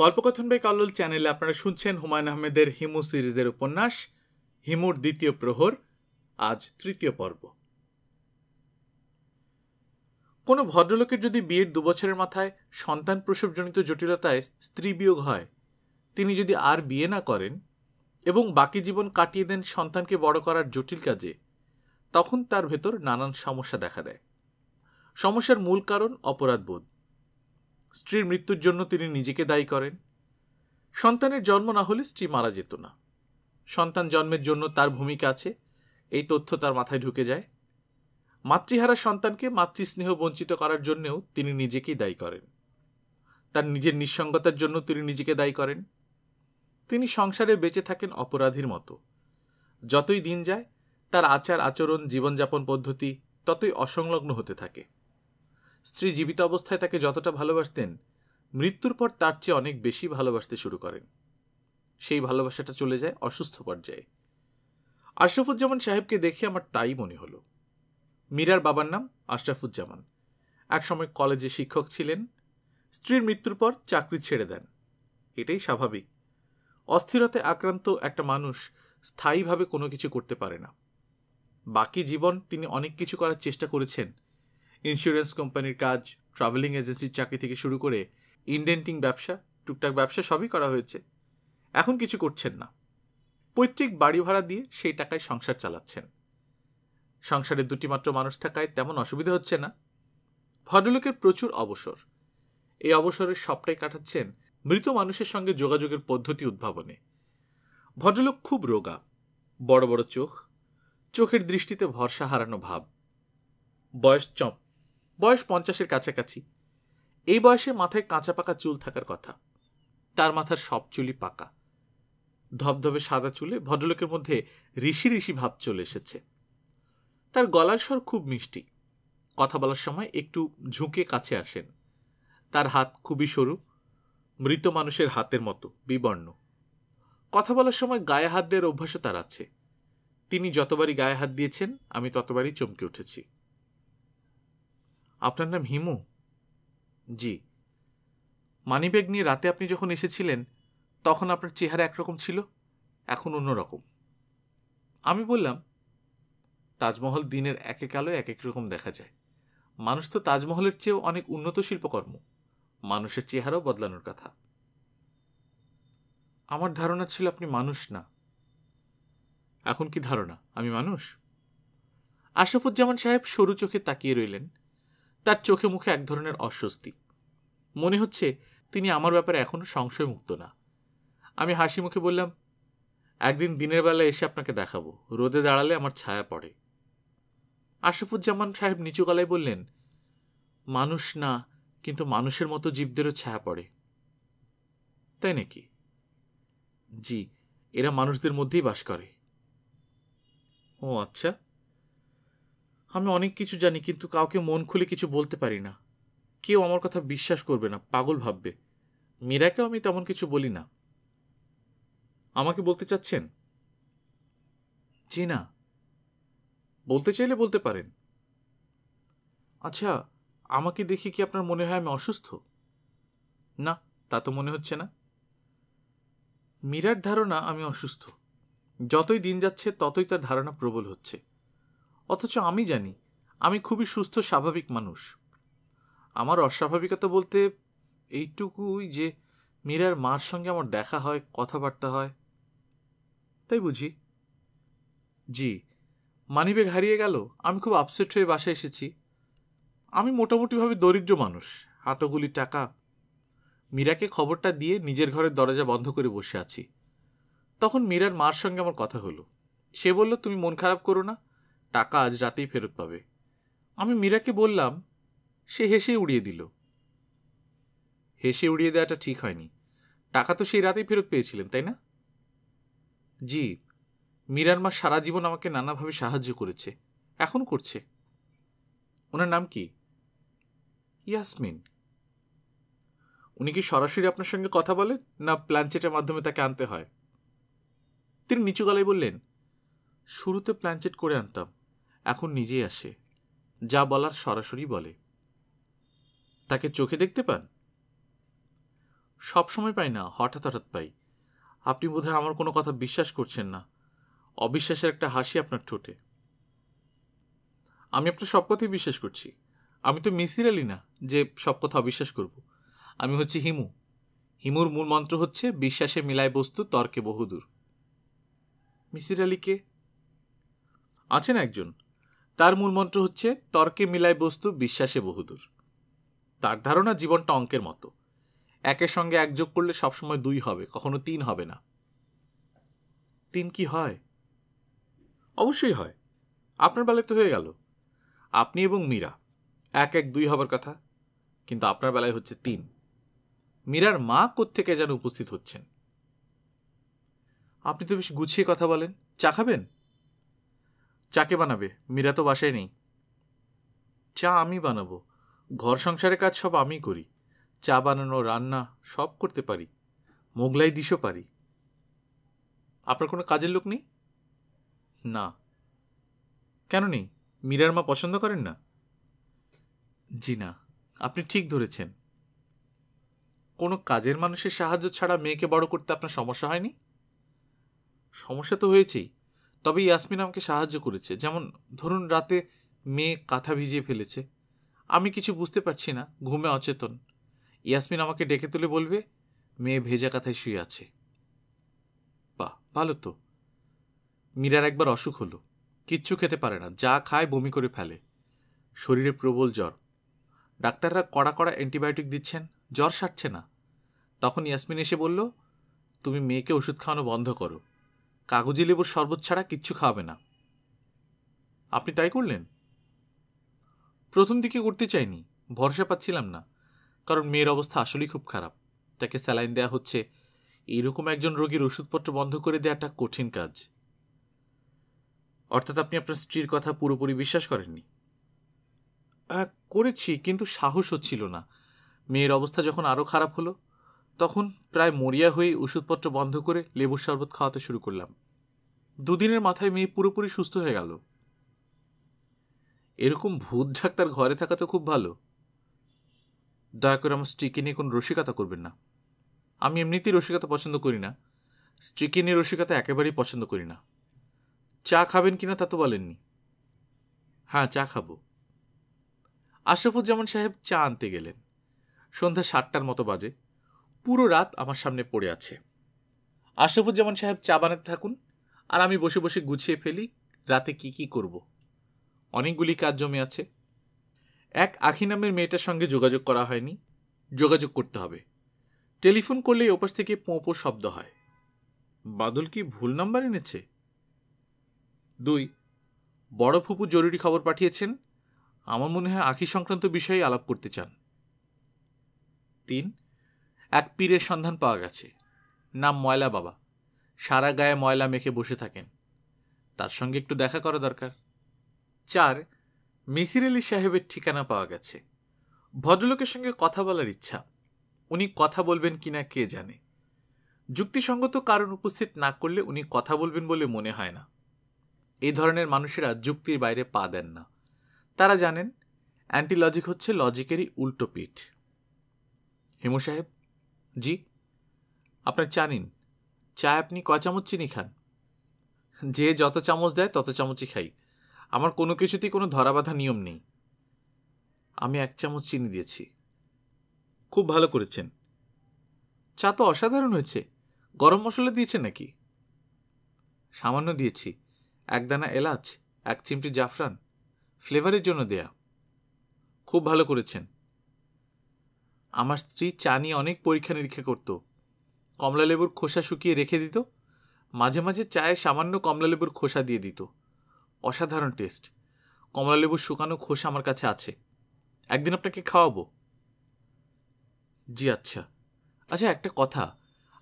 গল্পকথন by কাল্লোল চ্যানেলে আপনারা শুনছেন হুমায়ুন আহমেদের হিমু সিরিজের উপন্যাস হিমুর দ্বিতীয় প্রহর আজ তৃতীয় পর্ব কোনো ভদ্রলোকের যদি বিয়ের দুবছরের মাথায় সন্তান প্রসবজনিত জটিলতায় স্ত্রী বিয়োগ হয় তিনি যদি আর বিয়ে না করেন এবং বাকি জীবন কাটিয়ে দেন সন্তানকে বড় করার জটিল কাজে তখন তার ভেতর নানান সমস্যা দেখা দেয় সমস্যার মূল কারণ অপরাধবোধ স্ত্রীর মৃত্যুর জন্য তিনি নিজেকে দায়ী করেন সন্তানের জন্ম না হলে স্ত্রী মারা যেত না সন্তান জন্মের জন্য তার ভূমিকা আছে এই তথ্য তার মাথায় ঢুকে যায় মাতৃহারা সন্তানকে মাতৃস্নেহ বঞ্চিত করার জন্যেও তিনি নিজেকেই দায়ী করেন তার নিজের নিঃসঙ্গতার জন্য তিনি নিজেকে দায়ী করেন তিনি সংসারে বেঁচে থাকেন অপরাধীর মতো যতই দিন যায় তার আচার আচরণ জীবনযাপন পদ্ধতি ততই অসংলগ্ন হতে থাকে স্ত্রী জীবিত অবস্থায় তাকে যতটা ভালোবাসতেন মৃত্যুর পর তার চেয়ে অনেক বেশি ভালোবাসতে শুরু করেন সেই ভালোবাসাটা চলে যায় অসুস্থ পর্যায়ে আশরাফুজ্জামান সাহেবকে দেখে আমার তাই মনে হলো মীরার বাবার নাম আশরাফুজ্জামান একসময় কলেজে শিক্ষক ছিলেন স্ত্রীর মৃত্যুর পর চাকরি ছেড়ে দেন এটাই স্বাভাবিক অস্থিরতে আক্রান্ত একটা মানুষ স্থায়ীভাবে কোনো কিছু করতে পারে না বাকি জীবন তিনি অনেক কিছু করার চেষ্টা করেছেন ইন্স্যুরেন্স কোম্পানির কাজ ট্রাভেলিং এজেন্সির চাকরি থেকে শুরু করে ইন্ডেন্টিং ব্যবসা টুকটাক ব্যবসা সবই করা হয়েছে এখন কিছু করছেন না পৈতৃক বাড়ি ভাড়া দিয়ে সেই টাকায় সংসার চালাচ্ছেন সংসারে দুটি মাত্র মানুষ থাকায় তেমন অসুবিধা হচ্ছে না ভদ্রলোকের প্রচুর অবসর এই অবসরের সবটাই কাটাচ্ছেন মৃত মানুষের সঙ্গে যোগাযোগের পদ্ধতি উদ্ভাবনে ভদ্রলোক খুব রোগা বড় বড় চোখ চোখের দৃষ্টিতে ভরসা হারানো ভাব বয়স চপ বয়স পঞ্চাশের কাছাকাছি এই বয়সে মাথায় কাঁচা পাকা চুল থাকার কথা তার মাথার সব চুলই পাকা ধবধবে সাদা চুলে ভদ্রলোকের মধ্যে ঋষি ঋষি ভাব চলে এসেছে তার গলার স্বর খুব মিষ্টি কথা বলার সময় একটু ঝুঁকে কাছে আসেন তার হাত খুবই সরু মৃত মানুষের হাতের মতো বিবর্ণ কথা বলার সময় গায়ে হাত দেওয়ার অভ্যাসও তার আছে তিনি যতবারই গায়ে হাত দিয়েছেন আমি ততবারই চমকে উঠেছি আপনার নাম হিমু জি মানিব্যাগ নিয়ে রাতে আপনি যখন এসেছিলেন তখন আপনার চেহারা একরকম ছিল এখন অন্যরকম আমি বললাম তাজমহল দিনের এক এক আলোয় এক এক রকম দেখা যায় মানুষ তো তাজমহলের চেয়েও অনেক উন্নত শিল্পকর্ম মানুষের চেহারাও বদলানোর কথা আমার ধারণা ছিল আপনি মানুষ না এখন কি ধারণা আমি মানুষ আশরাফুজ্জামান সাহেব সরু চোখে তাকিয়ে রইলেন তার চোখে মুখে এক ধরনের অস্বস্তি মনে হচ্ছে তিনি আমার ব্যাপারে এখনও সংশয়মুক্ত না আমি হাসি মুখে বললাম একদিন দিনের বেলা এসে আপনাকে দেখাবো রোদে দাঁড়ালে আমার ছায়া পড়ে আশরাফুজ্জামান সাহেব নিচু গলায় বললেন মানুষ না কিন্তু মানুষের মতো জীবদেরও ছায়া পড়ে তাই নাকি জি এরা মানুষদের মধ্যেই বাস করে ও আচ্ছা আমি অনেক কিছু জানি কিন্তু কাউকে মন খুলে কিছু বলতে পারি না কেউ আমার কথা বিশ্বাস করবে না পাগল ভাববে মীরাকেও আমি তেমন কিছু বলি না আমাকে বলতে চাচ্ছেন জি না বলতে চাইলে বলতে পারেন আচ্ছা আমাকে দেখে কি আপনার মনে হয় আমি অসুস্থ না তা তো মনে হচ্ছে না মীরার ধারণা আমি অসুস্থ যতই দিন যাচ্ছে ততই তার ধারণা প্রবল হচ্ছে অথচ আমি জানি আমি খুবই সুস্থ স্বাভাবিক মানুষ আমার অস্বাভাবিকতা বলতে এইটুকুই যে মীরার মার সঙ্গে আমার দেখা হয় কথাবার্তা হয় তাই বুঝি জি মানিব্যাগ হারিয়ে গেল আমি খুব আপসেট হয়ে বাসায় এসেছি আমি মোটামুটিভাবে দরিদ্র মানুষ হাতগুলি টাকা মীরাকে খবরটা দিয়ে নিজের ঘরের দরজা বন্ধ করে বসে আছি তখন মীরার মার সঙ্গে আমার কথা হলো সে বলল তুমি মন খারাপ করো না টাকা আজ রাতেই ফেরত পাবে আমি মীরাকে বললাম সে হেসে উড়িয়ে দিল হেসে উড়িয়ে দেওয়াটা ঠিক হয়নি টাকা তো সেই রাতেই ফেরত পেয়েছিলেন তাই না জি মীরার মা সারা জীবন আমাকে নানাভাবে সাহায্য করেছে এখন করছে ওনার নাম কি ইয়াসমিন উনি কি সরাসরি আপনার সঙ্গে কথা বলেন না প্ল্যানচেটের মাধ্যমে তাকে আনতে হয় তিনি নিচু গলায় বললেন শুরুতে প্ল্যানচেট করে আনতাম এখন নিজে আসে যা বলার সরাসরি বলে তাকে চোখে দেখতে পান সবসময় পাই না হঠাৎ হঠাৎ পাই আপনি বোধহয় আমার কোনো কথা বিশ্বাস করছেন না অবিশ্বাসের একটা হাসি আপনার ঠোঁটে আমি আপনার সব কথাই বিশ্বাস করছি আমি তো মিসির আলি না যে সব কথা অবিশ্বাস করব আমি হচ্ছি হিমু হিমুর মূল মন্ত্র হচ্ছে বিশ্বাসে মিলায় বস্তু তর্কে বহুদূর মিসির আলীকে আছেন একজন তার মূলমন্ত্র হচ্ছে তর্কে মিলায় বস্তু বিশ্বাসে বহুদূর তার ধারণা জীবনটা অঙ্কের মতো একের সঙ্গে এক যোগ করলে সবসময় দুই হবে কখনো তিন হবে না তিন কি হয় অবশ্যই হয় আপনার বেলায় তো হয়ে গেল আপনি এবং মীরা এক এক দুই হবার কথা কিন্তু আপনার বেলায় হচ্ছে তিন মীরার মা কোত্থেকে যেন উপস্থিত হচ্ছেন আপনি তো বেশ গুছিয়ে কথা বলেন চা খাবেন চাকে বানাবে মীরা তো বাসায় নেই চা আমি বানাবো ঘর সংসারের কাজ সব আমি করি চা বানানো রান্না সব করতে পারি মোগলাই ডিশও পারি আপনার কোনো কাজের লোক নেই না কেন নেই মীরার মা পছন্দ করেন না জি না আপনি ঠিক ধরেছেন কোনো কাজের মানুষের সাহায্য ছাড়া মেয়েকে বড় করতে আপনার সমস্যা হয়নি সমস্যা তো হয়েছেই তবে ইয়াসমিন আমাকে সাহায্য করেছে যেমন ধরুন রাতে মেয়ে কাঁথা ভিজিয়ে ফেলেছে আমি কিছু বুঝতে পারছি না ঘুমে অচেতন ইয়াসমিন আমাকে ডেকে তুলে বলবে মেয়ে ভেজা কাঁথায় শুয়ে আছে বা ভালো তো মীরার একবার অসুখ হলো কিচ্ছু খেতে পারে না যা খায় বমি করে ফেলে শরীরে প্রবল জ্বর ডাক্তাররা কড়া কড়া অ্যান্টিবায়োটিক দিচ্ছেন জ্বর সারছে না তখন ইয়াসমিন এসে বলল তুমি মেয়েকে ওষুধ খাওয়ানো বন্ধ করো কাগজি লেবুর শরবত ছাড়া কিচ্ছু খাবে না আপনি তাই করলেন প্রথম দিকে করতে চাইনি ভরসা পাচ্ছিলাম না কারণ মেয়ের অবস্থা আসলেই খুব খারাপ তাকে স্যালাইন দেওয়া হচ্ছে এরকম একজন রোগীর ওষুধপত্র বন্ধ করে দেওয়াটা কঠিন কাজ অর্থাৎ আপনি আপনার স্ত্রীর কথা পুরোপুরি বিশ্বাস করেননি করেছি কিন্তু সাহস হচ্ছিল না মেয়ের অবস্থা যখন আরও খারাপ হলো তখন প্রায় মরিয়া হয়ে ওষুধপত্র বন্ধ করে লেবুর শরবত খাওয়াতে শুরু করলাম দুদিনের মাথায় মেয়ে পুরোপুরি সুস্থ হয়ে গেল এরকম ভূত ডাক্তার ঘরে থাকা তো খুব ভালো দয়া করে আমার স্ত্রীকে নিয়ে কোনো রসিকতা করবেন না আমি এমনিতেই রসিকতা পছন্দ করি না স্ত্রীকে নিয়ে রসিকতা একেবারেই পছন্দ করি না চা খাবেন কিনা তা তো বলেননি হ্যাঁ চা খাবো আশরাফুজ্জামান সাহেব চা আনতে গেলেন সন্ধ্যা সাতটার মতো বাজে পুরো রাত আমার সামনে পড়ে আছে আশরাফুজ্জামান সাহেব চা বানাতে থাকুন আর আমি বসে বসে গুছিয়ে ফেলি রাতে কি কি করব। অনেকগুলি কাজ জমে আছে এক আখি নামের মেয়েটার সঙ্গে যোগাযোগ করা হয়নি যোগাযোগ করতে হবে টেলিফোন করলেই ওপাশ থেকে পো শব্দ হয় বাদল কি ভুল নাম্বার এনেছে দুই বড় ফুপু জরুরি খবর পাঠিয়েছেন আমার মনে হয় আখি সংক্রান্ত বিষয়ে আলাপ করতে চান তিন এক পীরের সন্ধান পাওয়া গেছে নাম ময়লা বাবা সারা গায়ে ময়লা মেখে বসে থাকেন তার সঙ্গে একটু দেখা করা দরকার চার মিসির আলী সাহেবের ঠিকানা পাওয়া গেছে ভদ্রলোকের সঙ্গে কথা বলার ইচ্ছা উনি কথা বলবেন কিনা কে জানে যুক্তিসঙ্গত কারণ উপস্থিত না করলে উনি কথা বলবেন বলে মনে হয় না এই ধরনের মানুষেরা যুক্তির বাইরে পা দেন না তারা জানেন অ্যান্টিলজিক হচ্ছে লজিকেরই উল্টো পিঠ হেমু সাহেব জি আপনার জানিন চায় আপনি ক চামচ চিনি খান যে যত চামচ দেয় তত চামচই খাই আমার কোনো কিছুতেই কোনো ধরা বাঁধা নিয়ম নেই আমি এক চামচ চিনি দিয়েছি খুব ভালো করেছেন চা তো অসাধারণ হয়েছে গরম মশলা দিয়েছেন নাকি সামান্য দিয়েছি একদানা এলাচ এক চিমটি জাফরান ফ্লেভারের জন্য দেয়া খুব ভালো করেছেন আমার স্ত্রী চা নিয়ে অনেক পরীক্ষা নিরীক্ষা করতো কমলালেবুর খোসা শুকিয়ে রেখে দিত মাঝে মাঝে চায়ে সামান্য কমলালেবুর খোসা দিয়ে দিত অসাধারণ টেস্ট কমলালেবুর শুকানো খোসা আমার কাছে আছে একদিন আপনাকে খাওয়াবো জি আচ্ছা আচ্ছা একটা কথা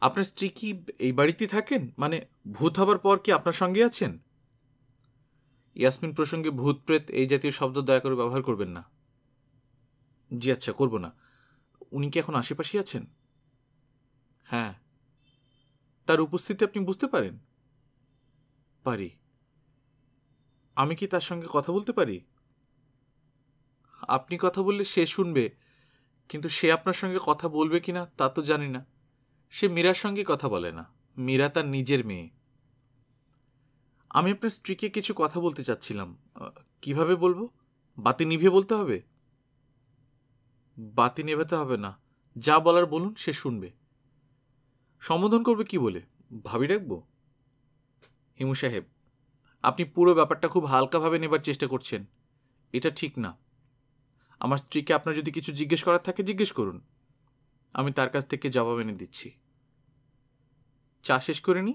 আপনার স্ত্রী কি এই বাড়িতে থাকেন মানে ভূত হবার পর কি আপনার সঙ্গে আছেন ইয়াসমিন প্রসঙ্গে ভূত প্রেত এই জাতীয় শব্দ দয়া করে ব্যবহার করবেন না জি আচ্ছা করব না উনি কি এখন আশেপাশেই আছেন হ্যাঁ তার উপস্থিতি আপনি বুঝতে পারেন পারি আমি কি তার সঙ্গে কথা বলতে পারি আপনি কথা বললে সে শুনবে কিন্তু সে আপনার সঙ্গে কথা বলবে কি না তা তো জানি না সে মীরার সঙ্গে কথা বলে না মীরা তার নিজের মেয়ে আমি আপনার স্ত্রীকে কিছু কথা বলতে চাচ্ছিলাম কিভাবে বলবো বাতি নিভিয়ে বলতে হবে বাতি নেভাতে হবে না যা বলার বলুন সে শুনবে সম্বোধন করবে কি বলে ভাবি রাখবো হিমু সাহেব আপনি পুরো ব্যাপারটা খুব হালকাভাবে নেবার চেষ্টা করছেন এটা ঠিক না আমার স্ত্রীকে আপনার যদি কিছু জিজ্ঞেস করার থাকে জিজ্ঞেস করুন আমি তার কাছ থেকে জবাব এনে দিচ্ছি চা শেষ করে নি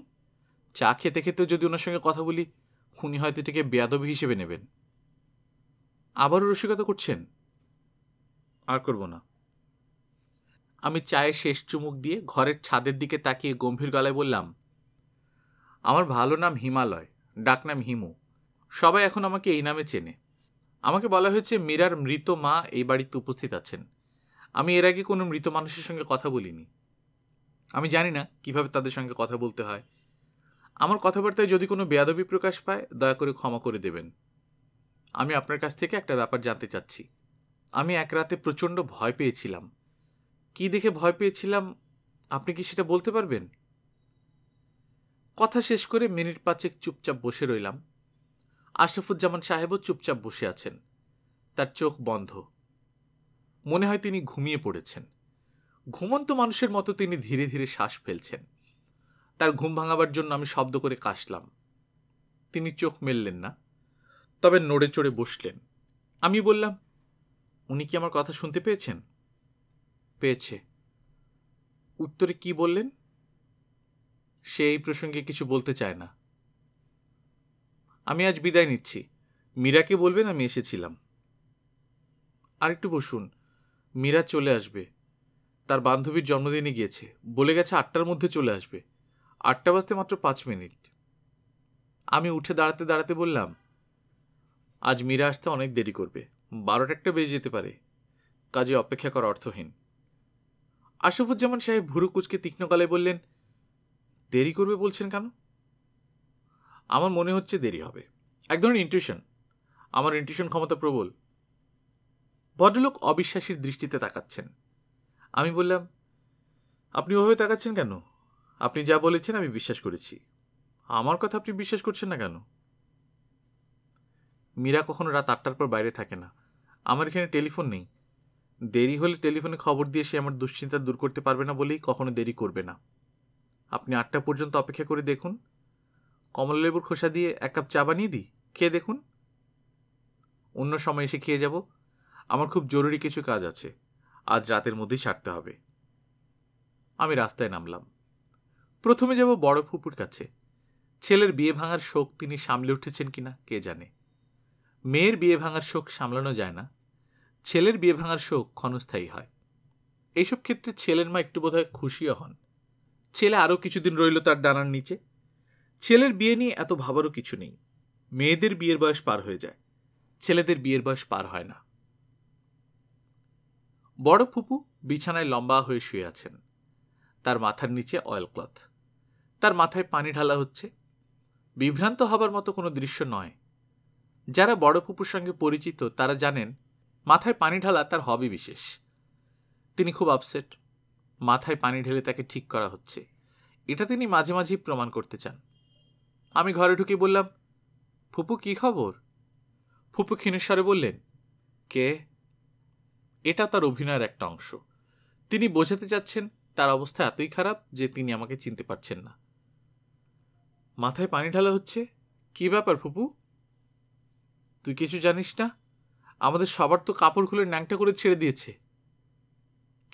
চা খেতে খেতে যদি ওনার সঙ্গে কথা বলি খুনি হয়তো এটাকে বেয়াদবি হিসেবে নেবেন আবারও রসিকতা করছেন আর করব না আমি চায়ের শেষ চুমুক দিয়ে ঘরের ছাদের দিকে তাকিয়ে গম্ভীর গলায় বললাম আমার ভালো নাম হিমালয় ডাকনাম হিমু সবাই এখন আমাকে এই নামে চেনে আমাকে বলা হয়েছে মীরার মৃত মা এই বাড়িতে উপস্থিত আছেন আমি এর আগে কোনো মৃত মানুষের সঙ্গে কথা বলিনি আমি জানি না কিভাবে তাদের সঙ্গে কথা বলতে হয় আমার কথাবার্তায় যদি কোনো বেয়াদবি প্রকাশ পায় দয়া করে ক্ষমা করে দেবেন আমি আপনার কাছ থেকে একটা ব্যাপার জানতে চাচ্ছি আমি এক রাতে প্রচণ্ড ভয় পেয়েছিলাম কি দেখে ভয় পেয়েছিলাম আপনি কি সেটা বলতে পারবেন কথা শেষ করে মিনিট পাঁচেক চুপচাপ বসে রইলাম আশরাফুজ্জামান সাহেবও চুপচাপ বসে আছেন তার চোখ বন্ধ মনে হয় তিনি ঘুমিয়ে পড়েছেন ঘুমন্ত মানুষের মতো তিনি ধীরে ধীরে শ্বাস ফেলছেন তার ঘুম ভাঙাবার জন্য আমি শব্দ করে কাশলাম তিনি চোখ মেললেন না তবে নড়ে চড়ে বসলেন আমি বললাম উনি কি আমার কথা শুনতে পেয়েছেন পেয়েছে উত্তরে কি বললেন সে এই প্রসঙ্গে কিছু বলতে চায় না আমি আজ বিদায় নিচ্ছি মীরাকে বলবেন আমি এসেছিলাম আরেকটু বসুন মীরা চলে আসবে তার বান্ধবীর জন্মদিনে গিয়েছে বলে গেছে আটটার মধ্যে চলে আসবে আটটা বাজতে মাত্র পাঁচ মিনিট আমি উঠে দাঁড়াতে দাঁড়াতে বললাম আজ মীরা আসতে অনেক দেরি করবে বারোটা একটা বেজে যেতে পারে কাজে অপেক্ষা করা অর্থহীন আশিফুজ্জামান সাহেব ভুরু কুচকে তীক্ষ্ণ গলায় বললেন দেরি করবে বলছেন কেন আমার মনে হচ্ছে দেরি হবে এক ধরনের ইন্টিউশন আমার ইন্টিউশন ক্ষমতা প্রবল ভদ্রলোক অবিশ্বাসীর দৃষ্টিতে তাকাচ্ছেন আমি বললাম আপনি ওভাবে তাকাচ্ছেন কেন আপনি যা বলেছেন আমি বিশ্বাস করেছি আমার কথা আপনি বিশ্বাস করছেন না কেন মীরা কখনো রাত আটটার পর বাইরে থাকে না আমার এখানে টেলিফোন নেই দেরি হলে টেলিফোনে খবর দিয়ে সে আমার দুশ্চিন্তা দূর করতে পারবে না বলেই কখনো দেরি করবে না আপনি আটটা পর্যন্ত অপেক্ষা করে দেখুন কমলালেবুর খোসা দিয়ে এক কাপ চা বানিয়ে দিই খেয়ে দেখুন অন্য সময় এসে খেয়ে যাব আমার খুব জরুরি কিছু কাজ আছে আজ রাতের মধ্যেই সারতে হবে আমি রাস্তায় নামলাম প্রথমে যাব বড় ফুপুর কাছে ছেলের বিয়ে ভাঙার শোক তিনি সামলে উঠেছেন কিনা কে জানে মেয়ের বিয়ে ভাঙার শোক সামলানো যায় না ছেলের বিয়ে ভাঙার শোক ক্ষণস্থায়ী হয় এইসব ক্ষেত্রে ছেলের মা একটু বোধহয় খুশিও হন ছেলে আরও কিছুদিন রইল তার ডানার নিচে ছেলের বিয়ে নিয়ে এত ভাবারও কিছু নেই মেয়েদের বিয়ের বয়স পার হয়ে যায় ছেলেদের বিয়ের বয়স পার হয় না বড় ফুপু বিছানায় লম্বা হয়ে শুয়ে আছেন তার মাথার নিচে অয়েল ক্লথ তার মাথায় পানি ঢালা হচ্ছে বিভ্রান্ত হবার মতো কোনো দৃশ্য নয় যারা বড় ফুপুর সঙ্গে পরিচিত তারা জানেন মাথায় পানি ঢালা তার হবি বিশেষ তিনি খুব আপসেট মাথায় পানি ঢেলে তাকে ঠিক করা হচ্ছে এটা তিনি মাঝে মাঝেই প্রমাণ করতে চান আমি ঘরে ঢুকে বললাম ফুপু কি খবর ফুপু ক্ষীণেশ্বরে বললেন কে এটা তার অভিনয়ের একটা অংশ তিনি বোঝাতে চাচ্ছেন তার অবস্থা এতই খারাপ যে তিনি আমাকে চিনতে পারছেন না মাথায় পানি ঢালা হচ্ছে কি ব্যাপার ফুপু তুই কিছু জানিস না আমাদের সবার তো কাপড় খুলে ন্যাংটা করে ছেড়ে দিয়েছে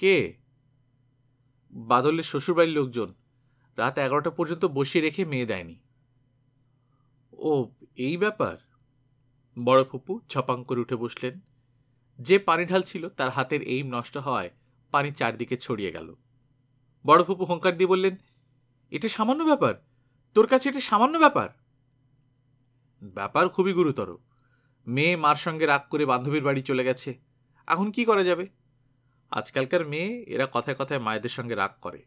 কে বাদলের শ্বশুরবাড়ির লোকজন রাত এগারোটা পর্যন্ত বসিয়ে রেখে মেয়ে দেয়নি ও এই ব্যাপার বড় ফুপু ছপাং করে উঠে বসলেন যে পানি ঢাল ছিল তার হাতের এইম নষ্ট হওয়ায় পানি চারদিকে ছড়িয়ে গেল বড় ফুপু হংকার দিয়ে বললেন এটা সামান্য ব্যাপার তোর কাছে এটা সামান্য ব্যাপার ব্যাপার খুবই গুরুতর মেয়ে মার সঙ্গে রাগ করে বান্ধবীর বাড়ি চলে গেছে এখন কি করা যাবে আজকালকার মেয়ে এরা কথায় কথায় মায়েদের সঙ্গে রাগ করে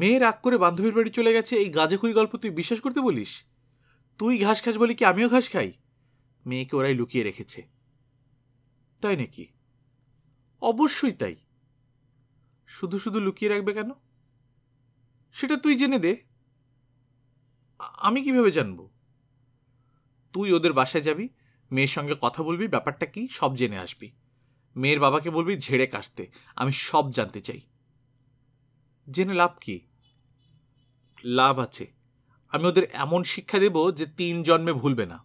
মেয়ে রাগ করে বান্ধবীর বাড়ি চলে গেছে এই খুঁই গল্প তুই বিশ্বাস করতে বলিস তুই ঘাস খাস বলি কি আমিও ঘাস খাই মেয়েকে ওরাই লুকিয়ে রেখেছে তাই নাকি অবশ্যই তাই শুধু শুধু লুকিয়ে রাখবে কেন সেটা তুই জেনে দে আমি কিভাবে জানবো তুই ওদের বাসায় যাবি মেয়ের সঙ্গে কথা বলবি ব্যাপারটা কি সব জেনে আসবি মেয়ের বাবাকে বলবি ঝেড়ে কাশতে আমি সব জানতে চাই জেনে লাভ কি লাভ আছে আমি ওদের এমন শিক্ষা দেব যে তিন জন্মে ভুলবে না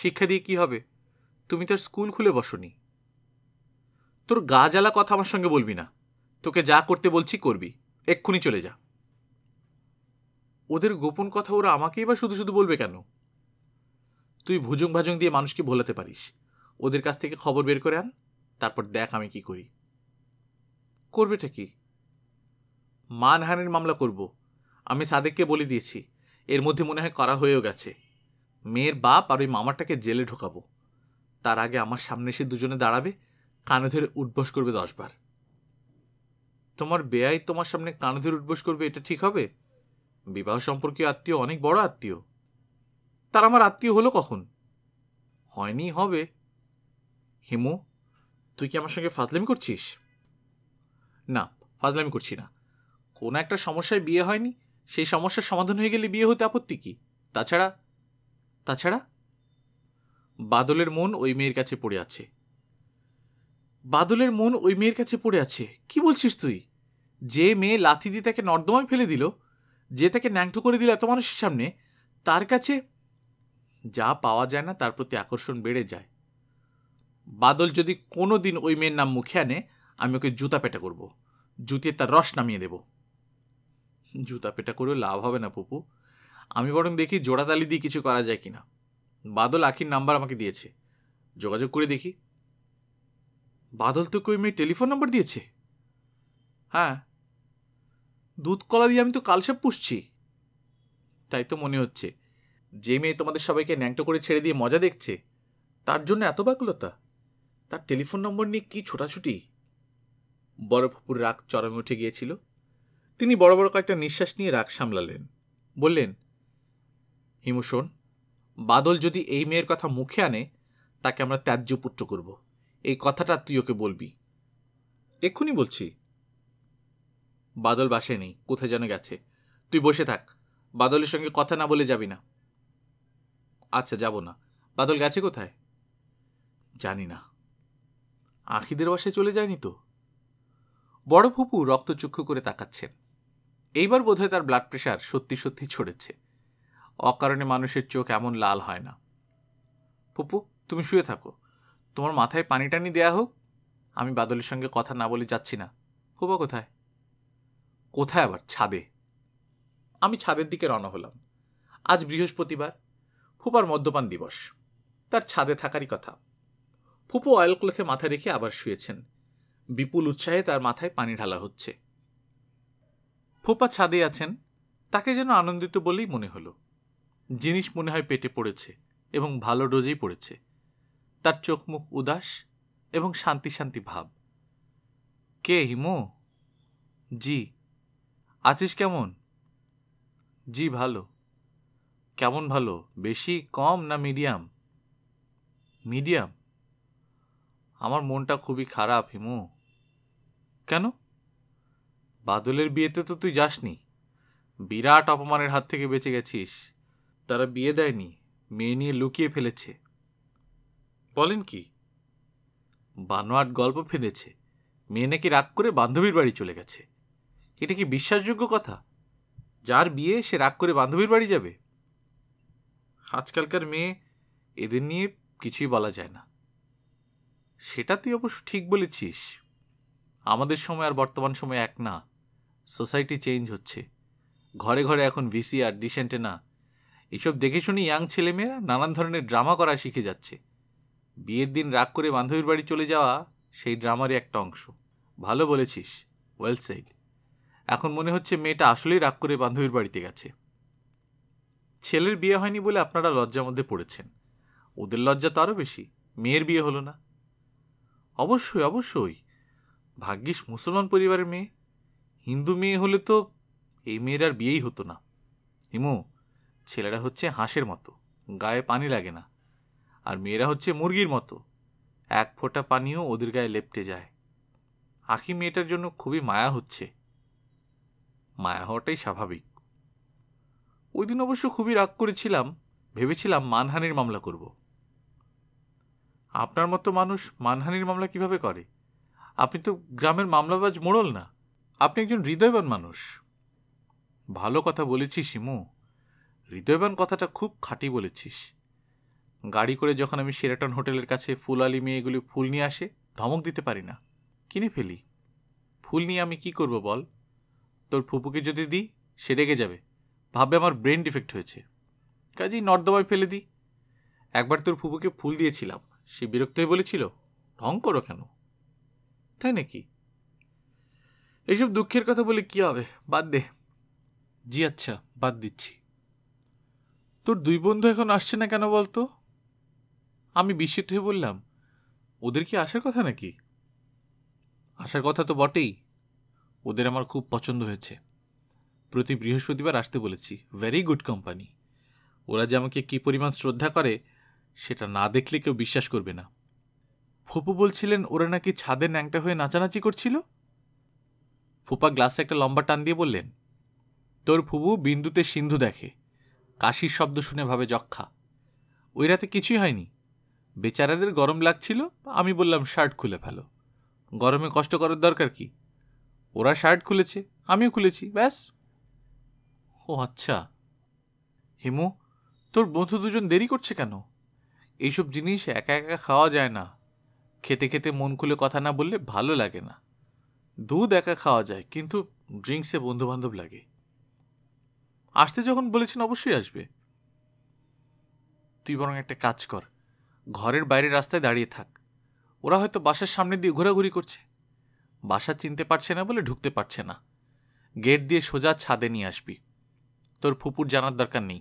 শিক্ষা দিয়ে কি হবে তুমি তার স্কুল খুলে বসনি তোর গা জ্বালা কথা আমার সঙ্গে বলবি না তোকে যা করতে বলছি করবি এক্ষুনি চলে যা ওদের গোপন কথা ওরা আমাকেই বা শুধু শুধু বলবে কেন তুই ভুজুং ভাজুং দিয়ে মানুষকে ভোলাতে পারিস ওদের কাছ থেকে খবর বের করে আন তারপর দেখ আমি কি করি করবেটা কি মানহানির মামলা করব আমি সাদেককে বলে দিয়েছি এর মধ্যে মনে হয় করা হয়েও গেছে মেয়ের বাপ আর ওই মামাটাকে জেলে ঢোকাবো তার আগে আমার সামনে এসে দুজনে দাঁড়াবে কানে ধরে উঠবস করবে দশবার তোমার বেয়াই তোমার সামনে কানে ধরে উঠবস করবে এটা ঠিক হবে বিবাহ সম্পর্কীয় আত্মীয় অনেক বড় আত্মীয় তার আমার আত্মীয় হলো কখন হয়নি হবে হেমু তুই কি আমার সঙ্গে ফাজলামি করছিস না ফাজলামি করছি না কোনো একটা সমস্যায় বিয়ে হয়নি সেই সমস্যার সমাধান হয়ে গেলে বিয়ে হতে আপত্তি কি তাছাড়া তাছাড়া বাদলের মন ওই মেয়ের কাছে পড়ে আছে বাদলের মন ওই মেয়ের কাছে পড়ে আছে কি বলছিস তুই যে মেয়ে লাথি দিয়ে তাকে নর্দমায় ফেলে দিল যে তাকে ন্যাংটো করে দিল এত মানুষের সামনে তার কাছে যা পাওয়া যায় না তার প্রতি আকর্ষণ বেড়ে যায় বাদল যদি কোনো দিন ওই মেয়ের নাম মুখে আনে আমি ওকে জুতা পেটা করব জুতিয়ে তার রস নামিয়ে দেব জুতা পেটা করেও লাভ হবে না পুপু আমি বরং দেখি জোড়াতালি দিয়ে কিছু করা যায় কি না বাদল আখির নাম্বার আমাকে দিয়েছে যোগাযোগ করে দেখি বাদল তো ওই মেয়ে টেলিফোন নাম্বার দিয়েছে হ্যাঁ দুধ কলা দিয়ে আমি তো কালসাপ পুষছি তাই তো মনে হচ্ছে যে মেয়ে তোমাদের সবাইকে ন্যাংটো করে ছেড়ে দিয়ে মজা দেখছে তার জন্য এত ব্যাকুলতা তার টেলিফোন নম্বর নিয়ে কি ছোটাছুটি বড়ফুপুর রাগ চরমে উঠে গিয়েছিল তিনি বড় বড় কয়েকটা নিঃশ্বাস নিয়ে রাগ সামলালেন বললেন হিমুশোন বাদল যদি এই মেয়ের কথা মুখে আনে তাকে আমরা ত্যায্য পুত্র করব এই কথাটা তুই ওকে বলবি এক্ষুনি বলছি বাদল বাসে নেই কোথায় যেন গেছে তুই বসে থাক বাদলের সঙ্গে কথা না বলে যাবি না আচ্ছা যাব না বাদল গেছে কোথায় জানি না আখিদের বাসে চলে যায়নি তো বড় ফুপু রক্তচক্ষু করে তাকাচ্ছেন এইবার বোধহয় তার ব্লাড প্রেশার সত্যি সত্যি ছড়েছে অকারণে মানুষের চোখ এমন লাল হয় না ফুপু তুমি শুয়ে থাকো তোমার মাথায় পানি টানি দেয়া হোক আমি বাদলের সঙ্গে কথা না বলে যাচ্ছি না ফুপা কোথায় কোথায় আবার ছাদে আমি ছাদের দিকে রওনা হলাম আজ বৃহস্পতিবার ফুপার মদ্যপান দিবস তার ছাদে থাকারই কথা ফুপু অয়েল ক্লথে মাথা রেখে আবার শুয়েছেন বিপুল উৎসাহে তার মাথায় পানি ঢালা হচ্ছে ফুপা ছাদে আছেন তাকে যেন আনন্দিত বলেই মনে হলো জিনিস মনে হয় পেটে পড়েছে এবং ভালো ডোজেই পড়েছে তার চোখ মুখ উদাস এবং শান্তি শান্তি ভাব কে হিমু জি আছিস কেমন জি ভালো কেমন ভালো বেশি কম না মিডিয়াম মিডিয়াম আমার মনটা খুবই খারাপ হিমু কেন বাদলের বিয়েতে তো তুই যাসনি বিরাট অপমানের হাত থেকে বেঁচে গেছিস তারা বিয়ে দেয়নি মেয়ে নিয়ে লুকিয়ে ফেলেছে বলেন কি বানোয়াট গল্প ফেঁদেছে মেয়ে নাকি রাগ করে বান্ধবীর বাড়ি চলে গেছে এটা কি বিশ্বাসযোগ্য কথা যার বিয়ে সে রাগ করে বান্ধবীর বাড়ি যাবে আজকালকার মেয়ে এদের নিয়ে কিছুই বলা যায় না সেটা তুই অবশ্য ঠিক বলেছিস আমাদের সময় আর বর্তমান সময় এক না সোসাইটি চেঞ্জ হচ্ছে ঘরে ঘরে এখন ভিসি আর ডিসেন্টে না এসব দেখে শুনি ইয়াং ছেলেমেয়েরা নানান ধরনের ড্রামা করা শিখে যাচ্ছে বিয়ের দিন রাগ করে বান্ধবীর বাড়ি চলে যাওয়া সেই ড্রামারই একটা অংশ ভালো বলেছিস ওয়েল সাইড এখন মনে হচ্ছে মেয়েটা আসলেই রাগ করে বান্ধবীর বাড়িতে গেছে ছেলের বিয়ে হয়নি বলে আপনারা লজ্জার মধ্যে পড়েছেন ওদের লজ্জা তো আরও বেশি মেয়ের বিয়ে হলো না অবশ্যই অবশ্যই ভাগ্যিস মুসলমান পরিবারের মেয়ে হিন্দু মেয়ে হলে তো এই মেয়ের আর বিয়েই হতো না হিমু ছেলেরা হচ্ছে হাঁসের মতো গায়ে পানি লাগে না আর মেয়েরা হচ্ছে মুরগির মতো এক ফোঁটা পানিও ওদের গায়ে লেপটে যায় আখি মেয়েটার জন্য খুবই মায়া হচ্ছে মায়া হওয়াটাই স্বাভাবিক ওই দিন অবশ্য খুবই রাগ করেছিলাম ভেবেছিলাম মানহানির মামলা করব আপনার মতো মানুষ মানহানির মামলা কিভাবে করে আপনি তো গ্রামের মামলাবাজ মোড়ল না আপনি একজন হৃদয়বান মানুষ ভালো কথা বলেছি শিমু হৃদয়বান কথাটা খুব খাঁটি বলেছিস গাড়ি করে যখন আমি সেরাটন হোটেলের কাছে ফুল আলি মেয়েগুলি ফুল নিয়ে আসে ধমক দিতে পারি না কিনে ফেলি ফুল নিয়ে আমি কি করব বল তোর ফুপুকে যদি দিই সে রেগে যাবে ভাববে আমার ব্রেন ডিফেক্ট হয়েছে কাজেই নর্দমায় ফেলে দিই একবার তোর ফুপুকে ফুল দিয়েছিলাম সে বিরক্ত হয়ে বলেছিল ঢং করো কেন তাই নাকি এইসব দুঃখের কথা বলে কি হবে বাদ দে জি আচ্ছা বাদ দিচ্ছি তোর দুই বন্ধু এখন আসছে না কেন বলতো আমি বিস্মিত হয়ে বললাম ওদের কি আসার কথা নাকি আসার কথা তো বটেই ওদের আমার খুব পছন্দ হয়েছে প্রতি বৃহস্পতিবার আসতে বলেছি ভেরি গুড কোম্পানি ওরা যে আমাকে কী পরিমাণ শ্রদ্ধা করে সেটা না দেখলে কেউ বিশ্বাস করবে না ফুপু বলছিলেন ওরা নাকি ছাদে ন্যাংটা হয়ে নাচানাচি করছিল ফুপা গ্লাসে একটা লম্বা টান দিয়ে বললেন তোর ফুপু বিন্দুতে সিন্ধু দেখে কাশির শব্দ শুনে ভাবে যক্ষা ওই রাতে কিছুই হয়নি বেচারাদের গরম লাগছিল আমি বললাম শার্ট খুলে ফেলো গরমে কষ্ট করার দরকার কি ওরা শার্ট খুলেছে আমিও খুলেছি ব্যাস ও আচ্ছা হিমু তোর বন্ধু দুজন দেরি করছে কেন এইসব জিনিস একা একা খাওয়া যায় না খেতে খেতে মন খুলে কথা না বললে ভালো লাগে না দুধ একা খাওয়া যায় কিন্তু ড্রিঙ্কসে বন্ধুবান্ধব লাগে আসতে যখন বলেছেন অবশ্যই আসবে তুই বরং একটা কাজ কর ঘরের বাইরে রাস্তায় দাঁড়িয়ে থাক ওরা হয়তো বাসার সামনে দিয়ে ঘোরাঘুরি করছে বাসা চিনতে পারছে না বলে ঢুকতে পারছে না গেট দিয়ে সোজা ছাদে নিয়ে আসবি তোর ফুপুর জানার দরকার নেই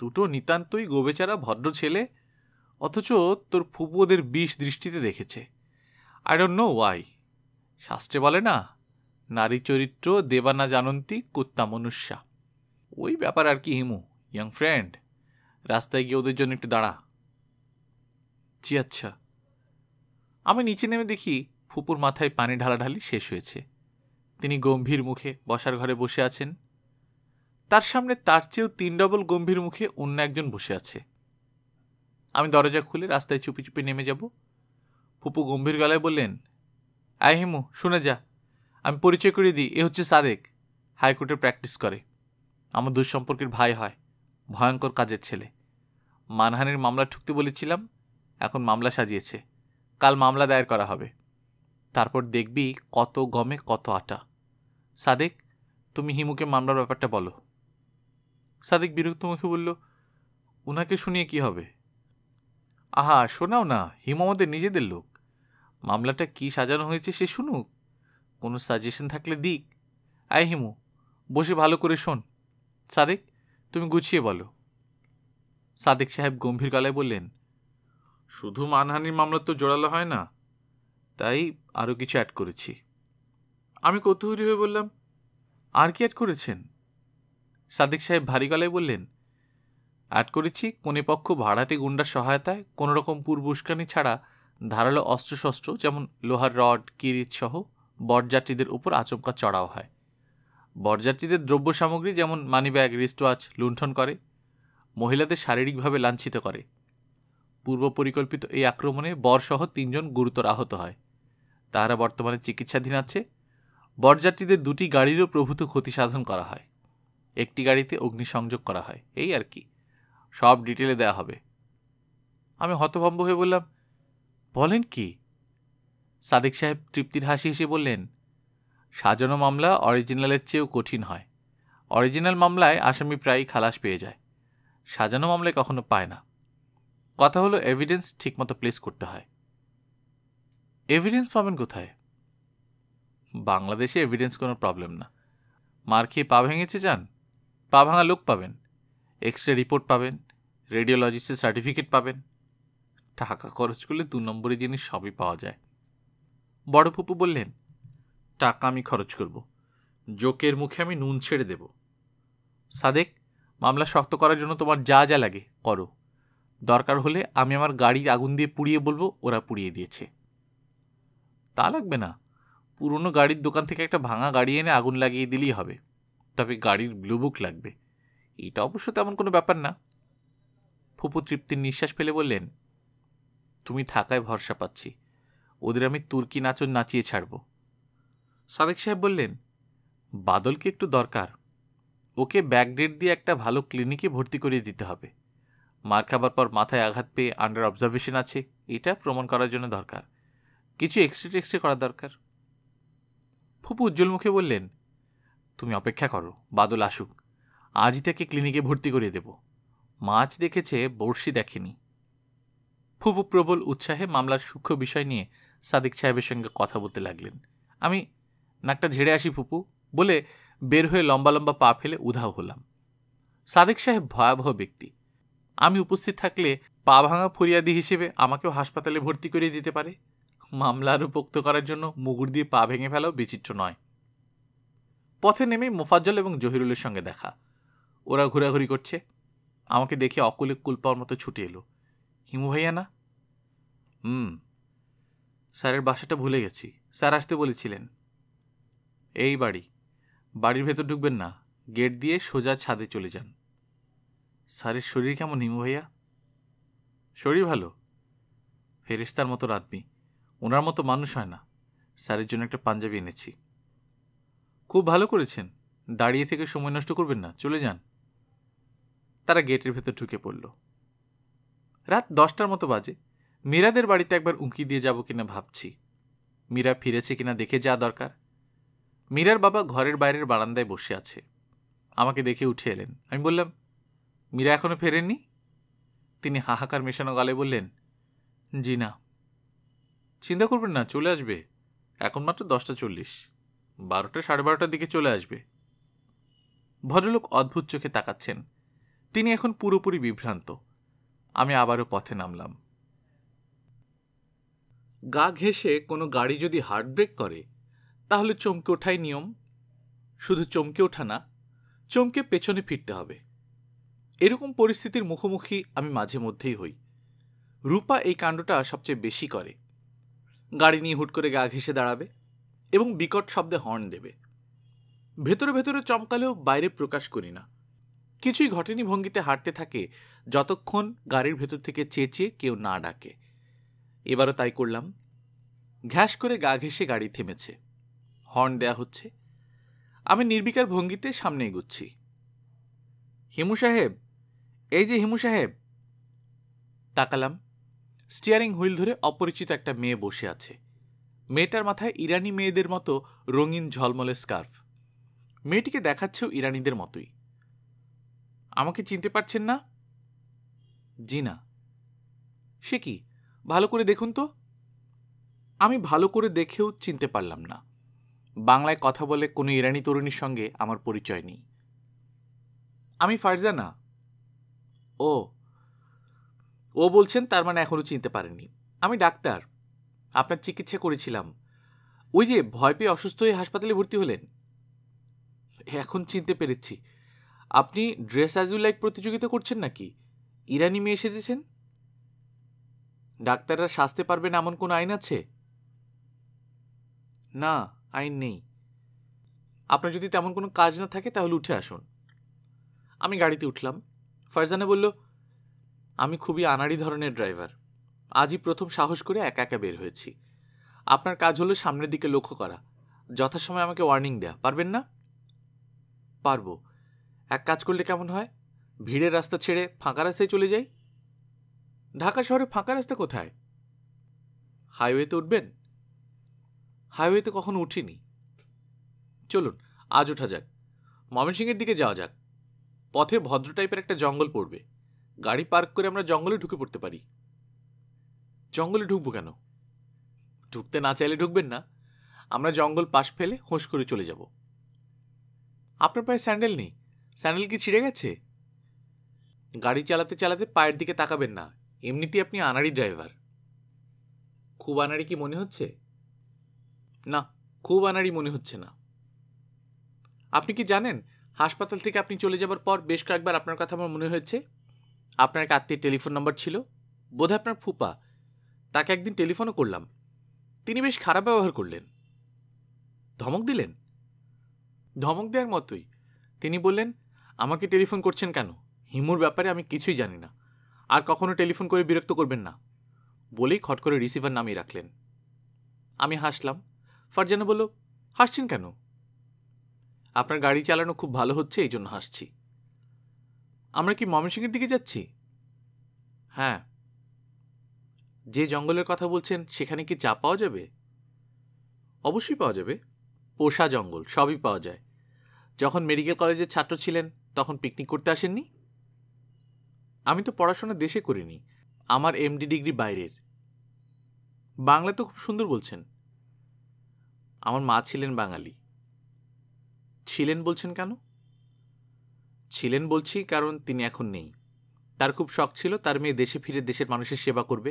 দুটো নিতান্তই গোবেচারা ভদ্র ছেলে অথচ তোর ফুপু ওদের বিষ দৃষ্টিতে দেখেছে আই ডোন্ট নো ওয়াই শাস্ত্রে বলে না নারী চরিত্র দেবানা জানন্তি কুত্তা মনুষ্যা ওই ব্যাপার আর কি হিমু ইয়াং ফ্রেন্ড রাস্তায় গিয়ে ওদের জন্য একটু দাঁড়া জি আচ্ছা আমি নিচে নেমে দেখি ফুপুর মাথায় পানি ঢালাঢালি শেষ হয়েছে তিনি গম্ভীর মুখে বসার ঘরে বসে আছেন তার সামনে তার চেয়েও তিন ডবল গম্ভীর মুখে অন্য একজন বসে আছে আমি দরজা খুলে রাস্তায় চুপি চুপি নেমে যাব ফুপু গম্ভীর গলায় বললেন আয় হিমু শুনে যা আমি পরিচয় করে দিই এ হচ্ছে সাদেক হাইকোর্টে প্র্যাকটিস করে আমার দুই সম্পর্কের ভাই হয় ভয়ঙ্কর কাজের ছেলে মানহানির মামলা ঠুকতে বলেছিলাম এখন মামলা সাজিয়েছে কাল মামলা দায়ের করা হবে তারপর দেখবি কত গমে কত আটা সাদেক তুমি হিমুকে মামলার ব্যাপারটা বলো সাদিক বিরক্ত মুখে বলল ওনাকে শুনিয়ে কি হবে আহা শোনাও না হিম আমাদের নিজেদের লোক মামলাটা কি সাজানো হয়েছে সে শুনুক কোনো সাজেশন থাকলে দিক আয় হিমু বসে ভালো করে শোন সাদেক তুমি গুছিয়ে বলো সাদেক সাহেব গম্ভীর গলায় বললেন শুধু মানহানির মামলা তো জোরালো হয় না তাই আরও কিছু অ্যাড করেছি আমি কৌতূহলী হয়ে বললাম আর কি অ্যাড করেছেন সাদিক সাহেব ভারী গলায় বললেন আট করেছি কোনে পক্ষ ভাড়াটে গুন্ডার সহায়তায় রকম পূর্ব উস্কানি ছাড়া ধারালো অস্ত্রশস্ত্র যেমন লোহার রড কিরিট সহ বরযাত্রীদের উপর আচমকা চড়াও হয় বরযাত্রীদের দ্রব্য সামগ্রী যেমন মানিব্যাগ রিস্টওয়াচ লুণ্ঠন করে মহিলাদের শারীরিকভাবে লাঞ্ছিত করে পূর্ব পরিকল্পিত এই আক্রমণে বরসহ তিনজন গুরুতর আহত হয় তাহারা বর্তমানে চিকিৎসাধীন আছে বরযাত্রীদের দুটি গাড়িরও প্রভূত ক্ষতি সাধন করা হয় একটি গাড়িতে অগ্নিসংযোগ করা হয় এই আর কি সব ডিটেলে দেয়া হবে আমি হতভম্ব হয়ে বললাম বলেন কি সাদিক সাহেব তৃপ্তির হাসি হেসে বললেন সাজানো মামলা অরিজিনালের চেয়েও কঠিন হয় অরিজিনাল মামলায় আসামি প্রায়ই খালাস পেয়ে যায় সাজানো মামলায় কখনো পায় না কথা হলো এভিডেন্স ঠিকমতো প্লেস করতে হয় এভিডেন্স পাবেন কোথায় বাংলাদেশে এভিডেন্স কোনো প্রবলেম না মার খেয়ে পা ভেঙেছে যান পা ভাঙা লোক পাবেন এক্স রে রিপোর্ট পাবেন রেডিওলজিস্টের সার্টিফিকেট পাবেন টাকা খরচ করলে দু নম্বরের জিনিস সবই পাওয়া যায় বড় পুপু বললেন টাকা আমি খরচ করব জোকের মুখে আমি নুন ছেড়ে দেব সাদেক মামলা শক্ত করার জন্য তোমার যা যা লাগে করো দরকার হলে আমি আমার গাড়ির আগুন দিয়ে পুড়িয়ে বলবো ওরা পুড়িয়ে দিয়েছে তা লাগবে না পুরনো গাড়ির দোকান থেকে একটা ভাঙা গাড়ি এনে আগুন লাগিয়ে দিলেই হবে তবে গাড়ির ব্লু বুক লাগবে এটা অবশ্য তেমন কোনো ব্যাপার না ফুপু তৃপ্তির নিঃশ্বাস ফেলে বললেন তুমি থাকায় ভরসা পাচ্ছি ওদের আমি তুর্কি নাচন নাচিয়ে ছাড়ব সাবেক সাহেব বললেন বাদলকে একটু দরকার ওকে ব্যাকডেট দিয়ে একটা ভালো ক্লিনিকে ভর্তি করিয়ে দিতে হবে মার খাবার পর মাথায় আঘাত পেয়ে আন্ডার অবজারভেশন আছে এটা প্রমাণ করার জন্য দরকার কিছু এক্সরে টেক্সরে করা দরকার ফুপু উজ্জ্বল মুখে বললেন তুমি অপেক্ষা করো বাদল আসুক আজই তাকে ক্লিনিকে ভর্তি করিয়ে দেব মাছ দেখেছে বড়শি দেখেনি ফুপু প্রবল উৎসাহে মামলার সূক্ষ্ম বিষয় নিয়ে সাদিক সাহেবের সঙ্গে কথা বলতে লাগলেন আমি নাকটা ঝেড়ে আসি ফুপু বলে বের হয়ে লম্বা লম্বা পা ফেলে উধাও হলাম সাদিক সাহেব ভয়াবহ ব্যক্তি আমি উপস্থিত থাকলে পা ভাঙা ফরিয়াদি হিসেবে আমাকেও হাসপাতালে ভর্তি করিয়ে দিতে পারে মামলা আরও পোক্ত করার জন্য মুগুর দিয়ে পা ভেঙে ফেলাও বিচিত্র নয় পথে নেমে মোফাজ্জল এবং জহিরুলের সঙ্গে দেখা ওরা ঘোরাঘুরি করছে আমাকে দেখে অকুলে কুল পাওয়ার মতো ছুটে এলো হিমু ভাইয়া না হুম স্যারের বাসাটা ভুলে গেছি স্যার আসতে বলেছিলেন এই বাড়ি বাড়ির ভেতর ঢুকবেন না গেট দিয়ে সোজা ছাদে চলে যান স্যারের শরীর কেমন হিমু ভাইয়া শরীর ভালো ফেরিস্তার মতো রাঁধবি ওনার মতো মানুষ হয় না স্যারের জন্য একটা পাঞ্জাবি এনেছি খুব ভালো করেছেন দাঁড়িয়ে থেকে সময় নষ্ট করবেন না চলে যান তারা গেটের ভেতর ঢুকে পড়ল রাত দশটার মতো বাজে মীরাদের বাড়িতে একবার উঁকি দিয়ে যাব কিনা ভাবছি মীরা ফিরেছে কিনা দেখে যা দরকার মীরার বাবা ঘরের বাইরের বারান্দায় বসে আছে আমাকে দেখে উঠে এলেন আমি বললাম মীরা এখনও ফেরেননি তিনি হাহাকার মেশানো গালে বললেন জি না চিন্তা করবেন না চলে আসবে এখন মাত্র দশটা চল্লিশ বারোটা সাড়ে বারোটার দিকে চলে আসবে ভদ্রলোক অদ্ভুত চোখে তাকাচ্ছেন তিনি এখন পুরোপুরি বিভ্রান্ত আমি আবারও পথে নামলাম গা ঘেঁষে কোনো গাড়ি যদি হার্ট ব্রেক করে তাহলে চমকে ওঠাই নিয়ম শুধু চমকে ওঠা না চমকে পেছনে ফিরতে হবে এরকম পরিস্থিতির মুখোমুখি আমি মাঝে মধ্যেই হই রূপা এই কাণ্ডটা সবচেয়ে বেশি করে গাড়ি নিয়ে হুট করে গা ঘেঁষে দাঁড়াবে এবং বিকট শব্দে হর্ন দেবে ভেতরে ভেতরে চমকালেও বাইরে প্রকাশ করি না কিছুই ঘটেনি ভঙ্গিতে হাঁটতে থাকে যতক্ষণ গাড়ির ভেতর থেকে চেঁচিয়ে কেউ না ডাকে এবারও তাই করলাম ঘ্যাস করে গা ঘেসে গাড়ি থেমেছে হর্ন দেয়া হচ্ছে আমি নির্বিকার ভঙ্গিতে সামনে এগুচ্ছি হিমু সাহেব এই যে হিমু সাহেব তাকালাম স্টিয়ারিং হুইল ধরে অপরিচিত একটা মেয়ে বসে আছে মেয়েটার মাথায় ইরানি মেয়েদের মতো রঙিন ঝলমলে স্কার্ফ মেয়েটিকে দেখাচ্ছেও ইরানিদের মতোই আমাকে চিনতে পারছেন না জি না সে কি ভালো করে দেখুন তো আমি ভালো করে দেখেও চিনতে পারলাম না বাংলায় কথা বলে কোনো ইরানি তরুণীর সঙ্গে আমার পরিচয় নেই আমি ফারজানা ও ও বলছেন তার মানে এখনও চিনতে পারেনি আমি ডাক্তার আপনার চিকিৎসা করেছিলাম ওই যে ভয় পেয়ে অসুস্থ হয়ে হাসপাতালে ভর্তি হলেন এখন চিনতে পেরেছি আপনি ড্রেস অ্যাজ লাইক প্রতিযোগিতা করছেন নাকি ইরানি মেয়ে দিয়েছেন ডাক্তাররা শাস্তে পারবেন এমন কোনো আইন আছে না আইন নেই আপনার যদি তেমন কোনো কাজ না থাকে তাহলে উঠে আসুন আমি গাড়িতে উঠলাম ফারজানা বলল আমি খুবই আনাড়ি ধরনের ড্রাইভার আজই প্রথম সাহস করে একা একা বের হয়েছি আপনার কাজ হলো সামনের দিকে লক্ষ্য করা যথাসময় আমাকে ওয়ার্নিং দেয়া পারবেন না পারবো এক কাজ করলে কেমন হয় ভিড়ের রাস্তা ছেড়ে ফাঁকা রাস্তায় চলে যাই ঢাকা শহরে ফাঁকা রাস্তা কোথায় হাইওয়েতে উঠবেন হাইওয়েতে কখনো উঠিনি চলুন আজ ওঠা যাক ময়মনসিংহের দিকে যাওয়া যাক পথে ভদ্র টাইপের একটা জঙ্গল পড়বে গাড়ি পার্ক করে আমরা জঙ্গলে ঢুকে পড়তে পারি জঙ্গলে ঢুকবো কেন ঢুকতে না চাইলে ঢুকবেন না আমরা জঙ্গল পাশ ফেলে হোঁশ করে চলে যাব আপনার পায়ে স্যান্ডেল নেই স্যান্ডেল কি ছিঁড়ে গেছে গাড়ি চালাতে চালাতে পায়ের দিকে তাকাবেন না এমনিতেই আপনি আনাড়ি ড্রাইভার খুব আনাড়ি কি মনে হচ্ছে না খুব আনাড়ি মনে হচ্ছে না আপনি কি জানেন হাসপাতাল থেকে আপনি চলে যাবার পর বেশ কয়েকবার আপনার কথা আমার মনে হয়েছে আপনার এক আত্মীয় টেলিফোন নম্বর ছিল বোধহয় আপনার ফুপা তাকে একদিন টেলিফোনও করলাম তিনি বেশ খারাপ ব্যবহার করলেন ধমক দিলেন ধমক দেওয়ার মতোই তিনি বললেন আমাকে টেলিফোন করছেন কেন হিমুর ব্যাপারে আমি কিছুই জানি না আর কখনো টেলিফোন করে বিরক্ত করবেন না বলেই খট করে রিসিভার নামিয়ে রাখলেন আমি হাসলাম ফারজানা বলল হাসছেন কেন আপনার গাড়ি চালানো খুব ভালো হচ্ছে এই জন্য হাসছি আমরা কি ময়মনসিংহের দিকে যাচ্ছি হ্যাঁ যে জঙ্গলের কথা বলছেন সেখানে কি চা পাওয়া যাবে অবশ্যই পাওয়া যাবে পোষা জঙ্গল সবই পাওয়া যায় যখন মেডিকেল কলেজের ছাত্র ছিলেন তখন পিকনিক করতে আসেননি আমি তো পড়াশোনা দেশে করিনি আমার এমডি ডিগ্রি বাইরের বাংলা তো খুব সুন্দর বলছেন আমার মা ছিলেন বাঙালি ছিলেন বলছেন কেন ছিলেন বলছি কারণ তিনি এখন নেই তার খুব শখ ছিল তার মেয়ে দেশে ফিরে দেশের মানুষের সেবা করবে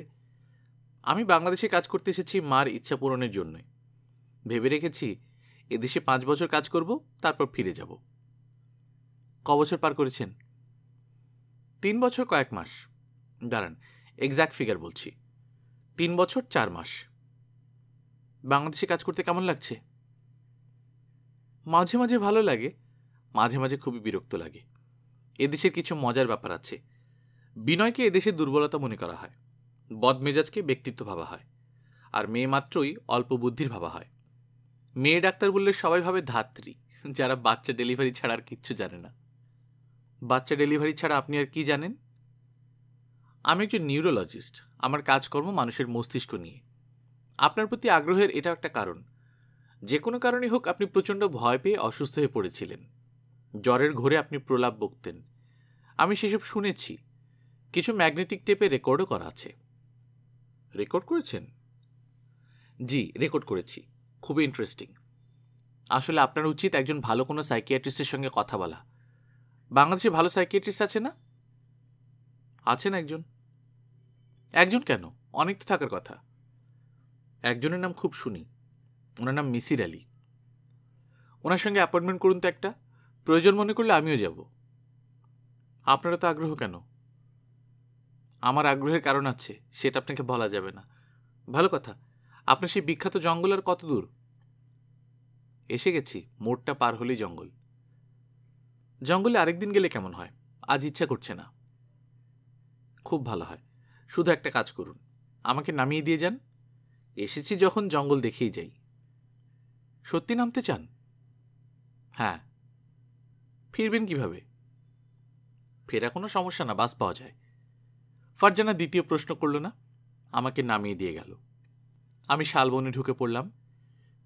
আমি বাংলাদেশে কাজ করতে এসেছি মার ইচ্ছা পূরণের জন্য ভেবে রেখেছি এদেশে পাঁচ বছর কাজ করব তারপর ফিরে যাব ক বছর পার করেছেন তিন বছর কয়েক মাস দাঁড়ান এক্স্যাক্ট ফিগার বলছি তিন বছর চার মাস বাংলাদেশে কাজ করতে কেমন লাগছে মাঝে মাঝে ভালো লাগে মাঝে মাঝে খুবই বিরক্ত লাগে এদেশের কিছু মজার ব্যাপার আছে বিনয়কে এদেশের দুর্বলতা মনে করা হয় বদমেজাজকে ব্যক্তিত্ব ভাবা হয় আর মেয়ে মাত্রই অল্প বুদ্ধির ভাবা হয় মেয়ে ডাক্তার বললে সবাই ভাবে ধাত্রী যারা বাচ্চা ডেলিভারি ছাড়া আর কিচ্ছু জানে না বাচ্চা ডেলিভারি ছাড়া আপনি আর কি জানেন আমি একজন নিউরোলজিস্ট আমার কাজকর্ম মানুষের মস্তিষ্ক নিয়ে আপনার প্রতি আগ্রহের এটাও একটা কারণ যে কোনো কারণে হোক আপনি প্রচণ্ড ভয় পেয়ে অসুস্থ হয়ে পড়েছিলেন জ্বরের ঘোরে আপনি প্রলাপ বকতেন আমি সেসব শুনেছি কিছু ম্যাগনেটিক টেপে রেকর্ডও করা আছে রেকর্ড করেছেন জি রেকর্ড করেছি খুবই ইন্টারেস্টিং আসলে আপনার উচিত একজন ভালো কোনো সাইকিয়াট্রিস্টের সঙ্গে কথা বলা বাংলাদেশে ভালো সাইকিয়াট্রিস্ট আছে না আছেন একজন একজন কেন অনেক তো থাকার কথা একজনের নাম খুব শুনি ওনার নাম মিসির আলী ওনার সঙ্গে অ্যাপয়েন্টমেন্ট করুন তো একটা প্রয়োজন মনে করলে আমিও যাব আপনারা তো আগ্রহ কেন আমার আগ্রহের কারণ আছে সেটা আপনাকে বলা যাবে না ভালো কথা আপনার সেই বিখ্যাত জঙ্গল আর কত দূর এসে গেছি মোড়টা পার হলেই জঙ্গল জঙ্গলে আরেকদিন গেলে কেমন হয় আজ ইচ্ছা করছে না খুব ভালো হয় শুধু একটা কাজ করুন আমাকে নামিয়ে দিয়ে যান এসেছি যখন জঙ্গল দেখেই যাই সত্যি নামতে চান হ্যাঁ ফিরবেন কিভাবে ফেরা কোনো সমস্যা না বাস পাওয়া যায় ফারজানা দ্বিতীয় প্রশ্ন করল না আমাকে নামিয়ে দিয়ে গেল আমি শালবনে ঢুকে পড়লাম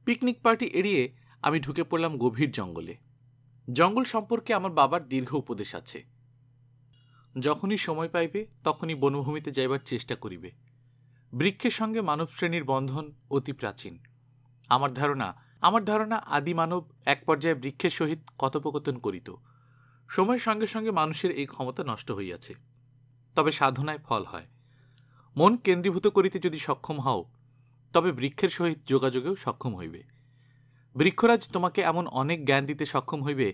পিকনিক পার্টি এড়িয়ে আমি ঢুকে পড়লাম গভীর জঙ্গলে জঙ্গল সম্পর্কে আমার বাবার দীর্ঘ উপদেশ আছে যখনই সময় পাইবে তখনই বনভূমিতে যাইবার চেষ্টা করিবে বৃক্ষের সঙ্গে মানব শ্রেণীর বন্ধন অতি প্রাচীন আমার ধারণা আমার ধারণা আদি মানব এক পর্যায়ে বৃক্ষের সহিত কথোপকথন করিত সময়ের সঙ্গে সঙ্গে মানুষের এই ক্ষমতা নষ্ট হইয়াছে তবে সাধনায় ফল হয় মন কেন্দ্রীভূত করিতে যদি সক্ষম হও তবে বৃক্ষের সহিত যোগাযোগেও সক্ষম হইবে বৃক্ষরাজ তোমাকে এমন অনেক জ্ঞান দিতে সক্ষম হইবে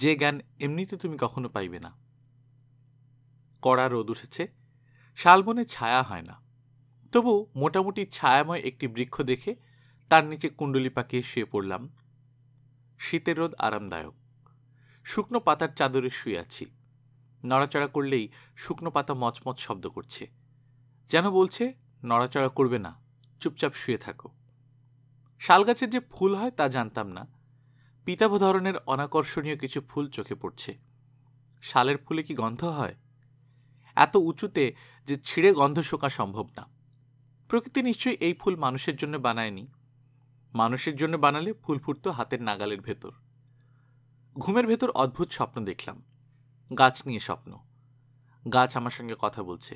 যে জ্ঞান এমনিতে তুমি কখনো পাইবে না কড়া রোদ উঠেছে শালবনে ছায়া হয় না তবু মোটামুটি ছায়াময় একটি বৃক্ষ দেখে তার নিচে কুণ্ডলি পাকিয়ে শুয়ে পড়লাম শীতের রোদ আরামদায়ক শুকনো পাতার চাদরে শুয়ে আছি নড়াচড়া করলেই শুকনো পাতা মচমচ শব্দ করছে যেন বলছে নড়াচড়া করবে না চুপচাপ শুয়ে থাকো শালগাছের যে ফুল হয় তা জানতাম না পিতাভ ধরনের অনাকর্ষণীয় কিছু ফুল চোখে পড়ছে শালের ফুলে কি গন্ধ হয় এত উঁচুতে যে ছিঁড়ে গন্ধ শোকা সম্ভব না প্রকৃতি নিশ্চয়ই এই ফুল মানুষের জন্য বানায়নি মানুষের জন্য বানালে ফুল ফুটত হাতের নাগালের ভেতর ঘুমের ভেতর অদ্ভুত স্বপ্ন দেখলাম গাছ নিয়ে স্বপ্ন গাছ আমার সঙ্গে কথা বলছে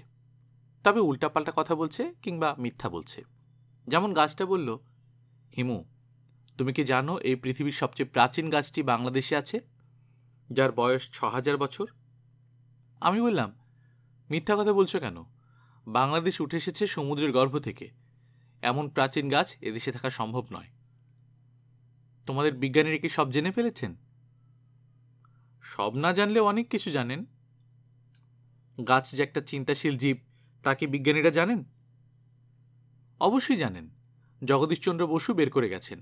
তবে উল্টাপাল্টা কথা বলছে কিংবা মিথ্যা বলছে যেমন গাছটা বলল হিমু তুমি কি জানো এই পৃথিবীর সবচেয়ে প্রাচীন গাছটি বাংলাদেশে আছে যার বয়স ছ হাজার বছর আমি বললাম মিথ্যা কথা বলছো কেন বাংলাদেশ উঠে এসেছে সমুদ্রের গর্ভ থেকে এমন প্রাচীন গাছ এদেশে থাকা সম্ভব নয় তোমাদের বিজ্ঞানীরা কি সব জেনে ফেলেছেন সব না জানলে অনেক কিছু জানেন গাছ যে একটা চিন্তাশীল জীব তা কি বিজ্ঞানীরা জানেন অবশ্যই জানেন জগদীশচন্দ্র বসু বের করে গেছেন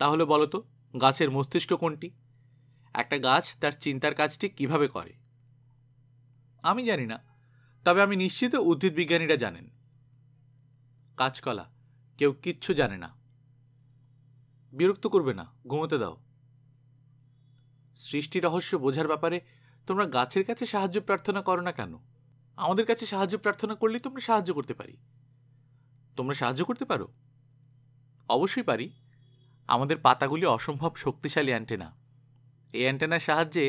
তাহলে বলতো গাছের মস্তিষ্ক কোনটি একটা গাছ তার চিন্তার কাজটি কিভাবে করে আমি জানি না তবে আমি নিশ্চিত উদ্ভিদ বিজ্ঞানীরা জানেন কাজকলা কেউ কিচ্ছু জানে না বিরক্ত করবে না ঘুমোতে দাও সৃষ্টি রহস্য বোঝার ব্যাপারে তোমরা গাছের কাছে সাহায্য প্রার্থনা করো না কেন আমাদের কাছে সাহায্য প্রার্থনা করলেই তোমরা সাহায্য করতে পারি তোমরা সাহায্য করতে পারো অবশ্যই পারি আমাদের পাতাগুলি অসম্ভব শক্তিশালী অ্যান্টেনা এই অ্যান্টেনার সাহায্যে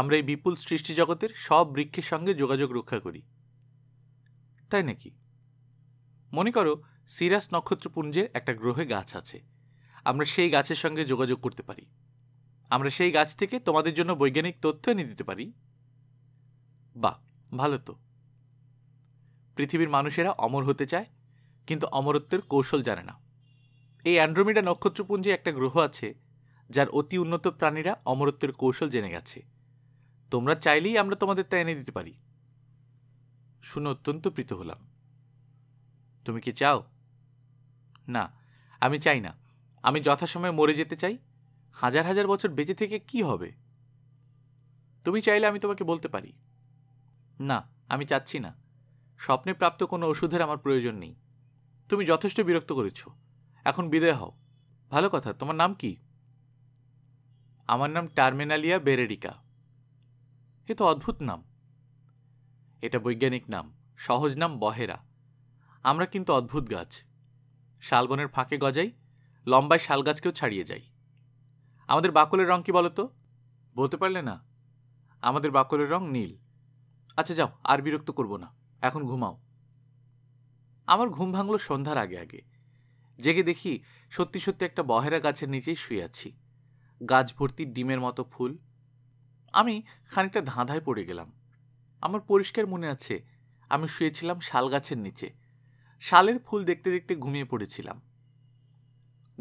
আমরা এই বিপুল সৃষ্টি জগতের সব বৃক্ষের সঙ্গে যোগাযোগ রক্ষা করি তাই নাকি মনে করো সিরাস নক্ষত্রপুঞ্জের একটা গ্রহে গাছ আছে আমরা সেই গাছের সঙ্গে যোগাযোগ করতে পারি আমরা সেই গাছ থেকে তোমাদের জন্য বৈজ্ঞানিক তথ্য এনে দিতে পারি বা ভালো তো পৃথিবীর মানুষেরা অমর হতে চায় কিন্তু অমরত্বের কৌশল জানে না এই অ্যান্ড্রোমিডা নক্ষত্রপুঞ্জে একটা গ্রহ আছে যার অতি উন্নত প্রাণীরা অমরত্বের কৌশল জেনে গেছে তোমরা চাইলেই আমরা তোমাদের তা এনে দিতে পারি শুনে অত্যন্ত প্রীত হলাম তুমি কি চাও না আমি চাই না আমি যথাসময়ে মরে যেতে চাই হাজার হাজার বছর বেঁচে থেকে কি হবে তুমি চাইলে আমি তোমাকে বলতে পারি না আমি চাচ্ছি না স্বপ্নে প্রাপ্ত কোনো ওষুধের আমার প্রয়োজন নেই তুমি যথেষ্ট বিরক্ত করেছ এখন বিদায় হও ভালো কথা তোমার নাম কি আমার নাম টার্মিনালিয়া বেরেডিকা এ তো অদ্ভুত নাম এটা বৈজ্ঞানিক নাম সহজ নাম বহেরা আমরা কিন্তু অদ্ভুত গাছ শালবনের ফাঁকে গজাই লম্বায় শাল গাছকেও ছাড়িয়ে যাই আমাদের বাকলের রং কি বলো তো বলতে পারলে না আমাদের বাকলের রং নীল আচ্ছা যাও আর বিরক্ত করব না এখন ঘুমাও আমার ঘুম ভাঙল সন্ধ্যার আগে আগে জেগে দেখি সত্যি সত্যি একটা বহেরা গাছের নিচেই শুয়ে আছি গাছ ভর্তি ডিমের মতো ফুল আমি খানিকটা ধাঁধায় পড়ে গেলাম আমার পরিষ্কার মনে আছে আমি শুয়েছিলাম শাল গাছের নিচে শালের ফুল দেখতে দেখতে ঘুমিয়ে পড়েছিলাম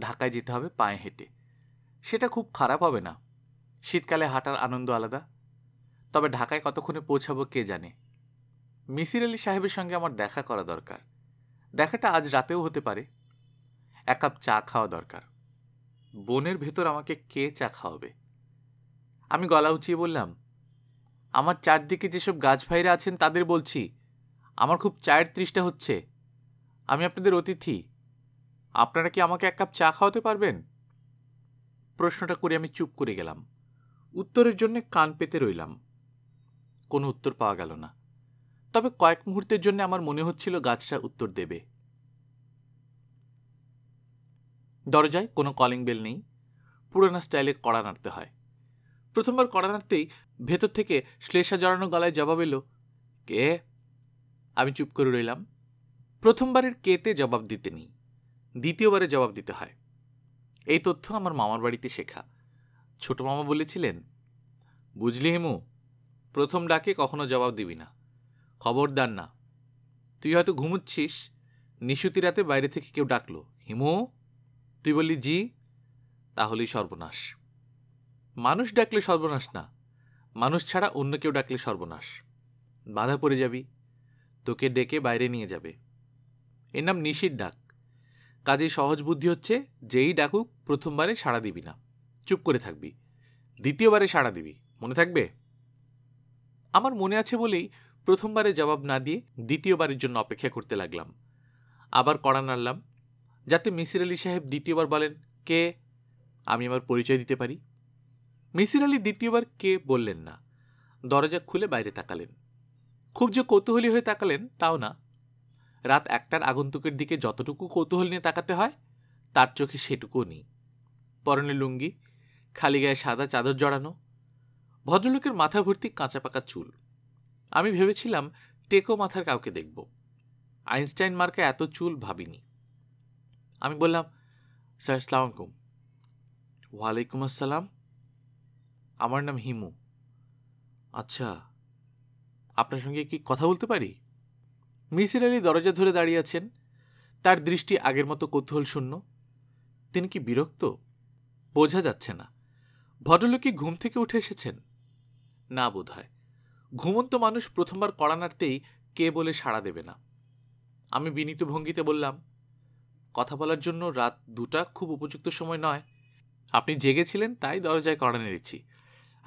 ঢাকায় যেতে হবে পায়ে হেঁটে সেটা খুব খারাপ হবে না শীতকালে হাঁটার আনন্দ আলাদা তবে ঢাকায় কতক্ষণে পৌঁছাবো কে জানে মিসির আলি সাহেবের সঙ্গে আমার দেখা করা দরকার দেখাটা আজ রাতেও হতে পারে এক কাপ চা খাওয়া দরকার বনের ভেতর আমাকে কে চা খাওয়াবে আমি গলা উঁচিয়ে বললাম আমার চারদিকে যেসব গাছ ভাইরা আছেন তাদের বলছি আমার খুব চায়ের তৃষ্ঠা হচ্ছে আমি আপনাদের অতিথি আপনারা কি আমাকে এক কাপ চা খাওয়াতে পারবেন প্রশ্নটা করে আমি চুপ করে গেলাম উত্তরের জন্যে কান পেতে রইলাম কোনো উত্তর পাওয়া গেল না তবে কয়েক মুহূর্তের জন্য আমার মনে হচ্ছিল গাছটা উত্তর দেবে দরজায় কোনো কলিং বেল নেই পুরোনো স্টাইলে কড়া নাড়তে হয় প্রথমবার কড়া নাড়তেই ভেতর থেকে শ্লেষা জড়ানো গলায় জবাব এলো কে আমি চুপ করে রইলাম প্রথমবারের কেতে জবাব দিতে নেই দ্বিতীয়বারে জবাব দিতে হয় এই তথ্য আমার মামার বাড়িতে শেখা ছোট মামা বলেছিলেন বুঝলি হেমু প্রথম ডাকে কখনো জবাব দিবি না খবরদার না তুই হয়তো ঘুমুচ্ছিস নিশুতি রাতে বাইরে থেকে কেউ ডাকলো হিমু তুই বললি জি তাহলেই সর্বনাশ মানুষ ডাকলে সর্বনাশ না মানুষ ছাড়া অন্য কেউ ডাকলে সর্বনাশ বাধা পড়ে যাবি তোকে ডেকে বাইরে নিয়ে যাবে এর নাম নিশির ডাক কাজেই সহজ বুদ্ধি হচ্ছে যেই ডাকুক প্রথমবারে সাড়া দিবি না চুপ করে থাকবি দ্বিতীয়বারে সাড়া দিবি মনে থাকবে আমার মনে আছে বলেই প্রথমবারে জবাব না দিয়ে দ্বিতীয়বারের জন্য অপেক্ষা করতে লাগলাম আবার কড়া নাড়লাম যাতে মিসির আলী সাহেব দ্বিতীয়বার বলেন কে আমি আমার পরিচয় দিতে পারি মিসির আলী দ্বিতীয়বার কে বললেন না দরজা খুলে বাইরে তাকালেন খুব যে কৌতূহলী হয়ে তাকালেন তাও না রাত একটার আগন্তুকের দিকে যতটুকু কৌতূহল নিয়ে তাকাতে হয় তার চোখে সেটুকুও নেই পরনে লুঙ্গি খালি গায়ে সাদা চাদর জড়ানো ভদ্রলোকের মাথা ভর্তি কাঁচা পাকা চুল আমি ভেবেছিলাম টেকো মাথার কাউকে দেখব আইনস্টাইন মার্কা এত চুল ভাবিনি আমি বললাম স্যার আসসালাম আলাইকুম ওয়ালাইকুম আসসালাম আমার নাম হিমু আচ্ছা আপনার সঙ্গে কি কথা বলতে পারি মিসির আলি দরজা ধরে দাঁড়িয়ে আছেন তার দৃষ্টি আগের মতো কৌতূহল শূন্য তিনি কি বিরক্ত বোঝা যাচ্ছে না ভদ্রলোক কি ঘুম থেকে উঠে এসেছেন না বোধ হয় ঘুমন্ত মানুষ প্রথমবার কড়া নাড়তেই কে বলে সাড়া দেবে না আমি বিনীত ভঙ্গিতে বললাম কথা বলার জন্য রাত দুটা খুব উপযুক্ত সময় নয় আপনি জেগেছিলেন তাই দরজায় কড়া নেড়েছি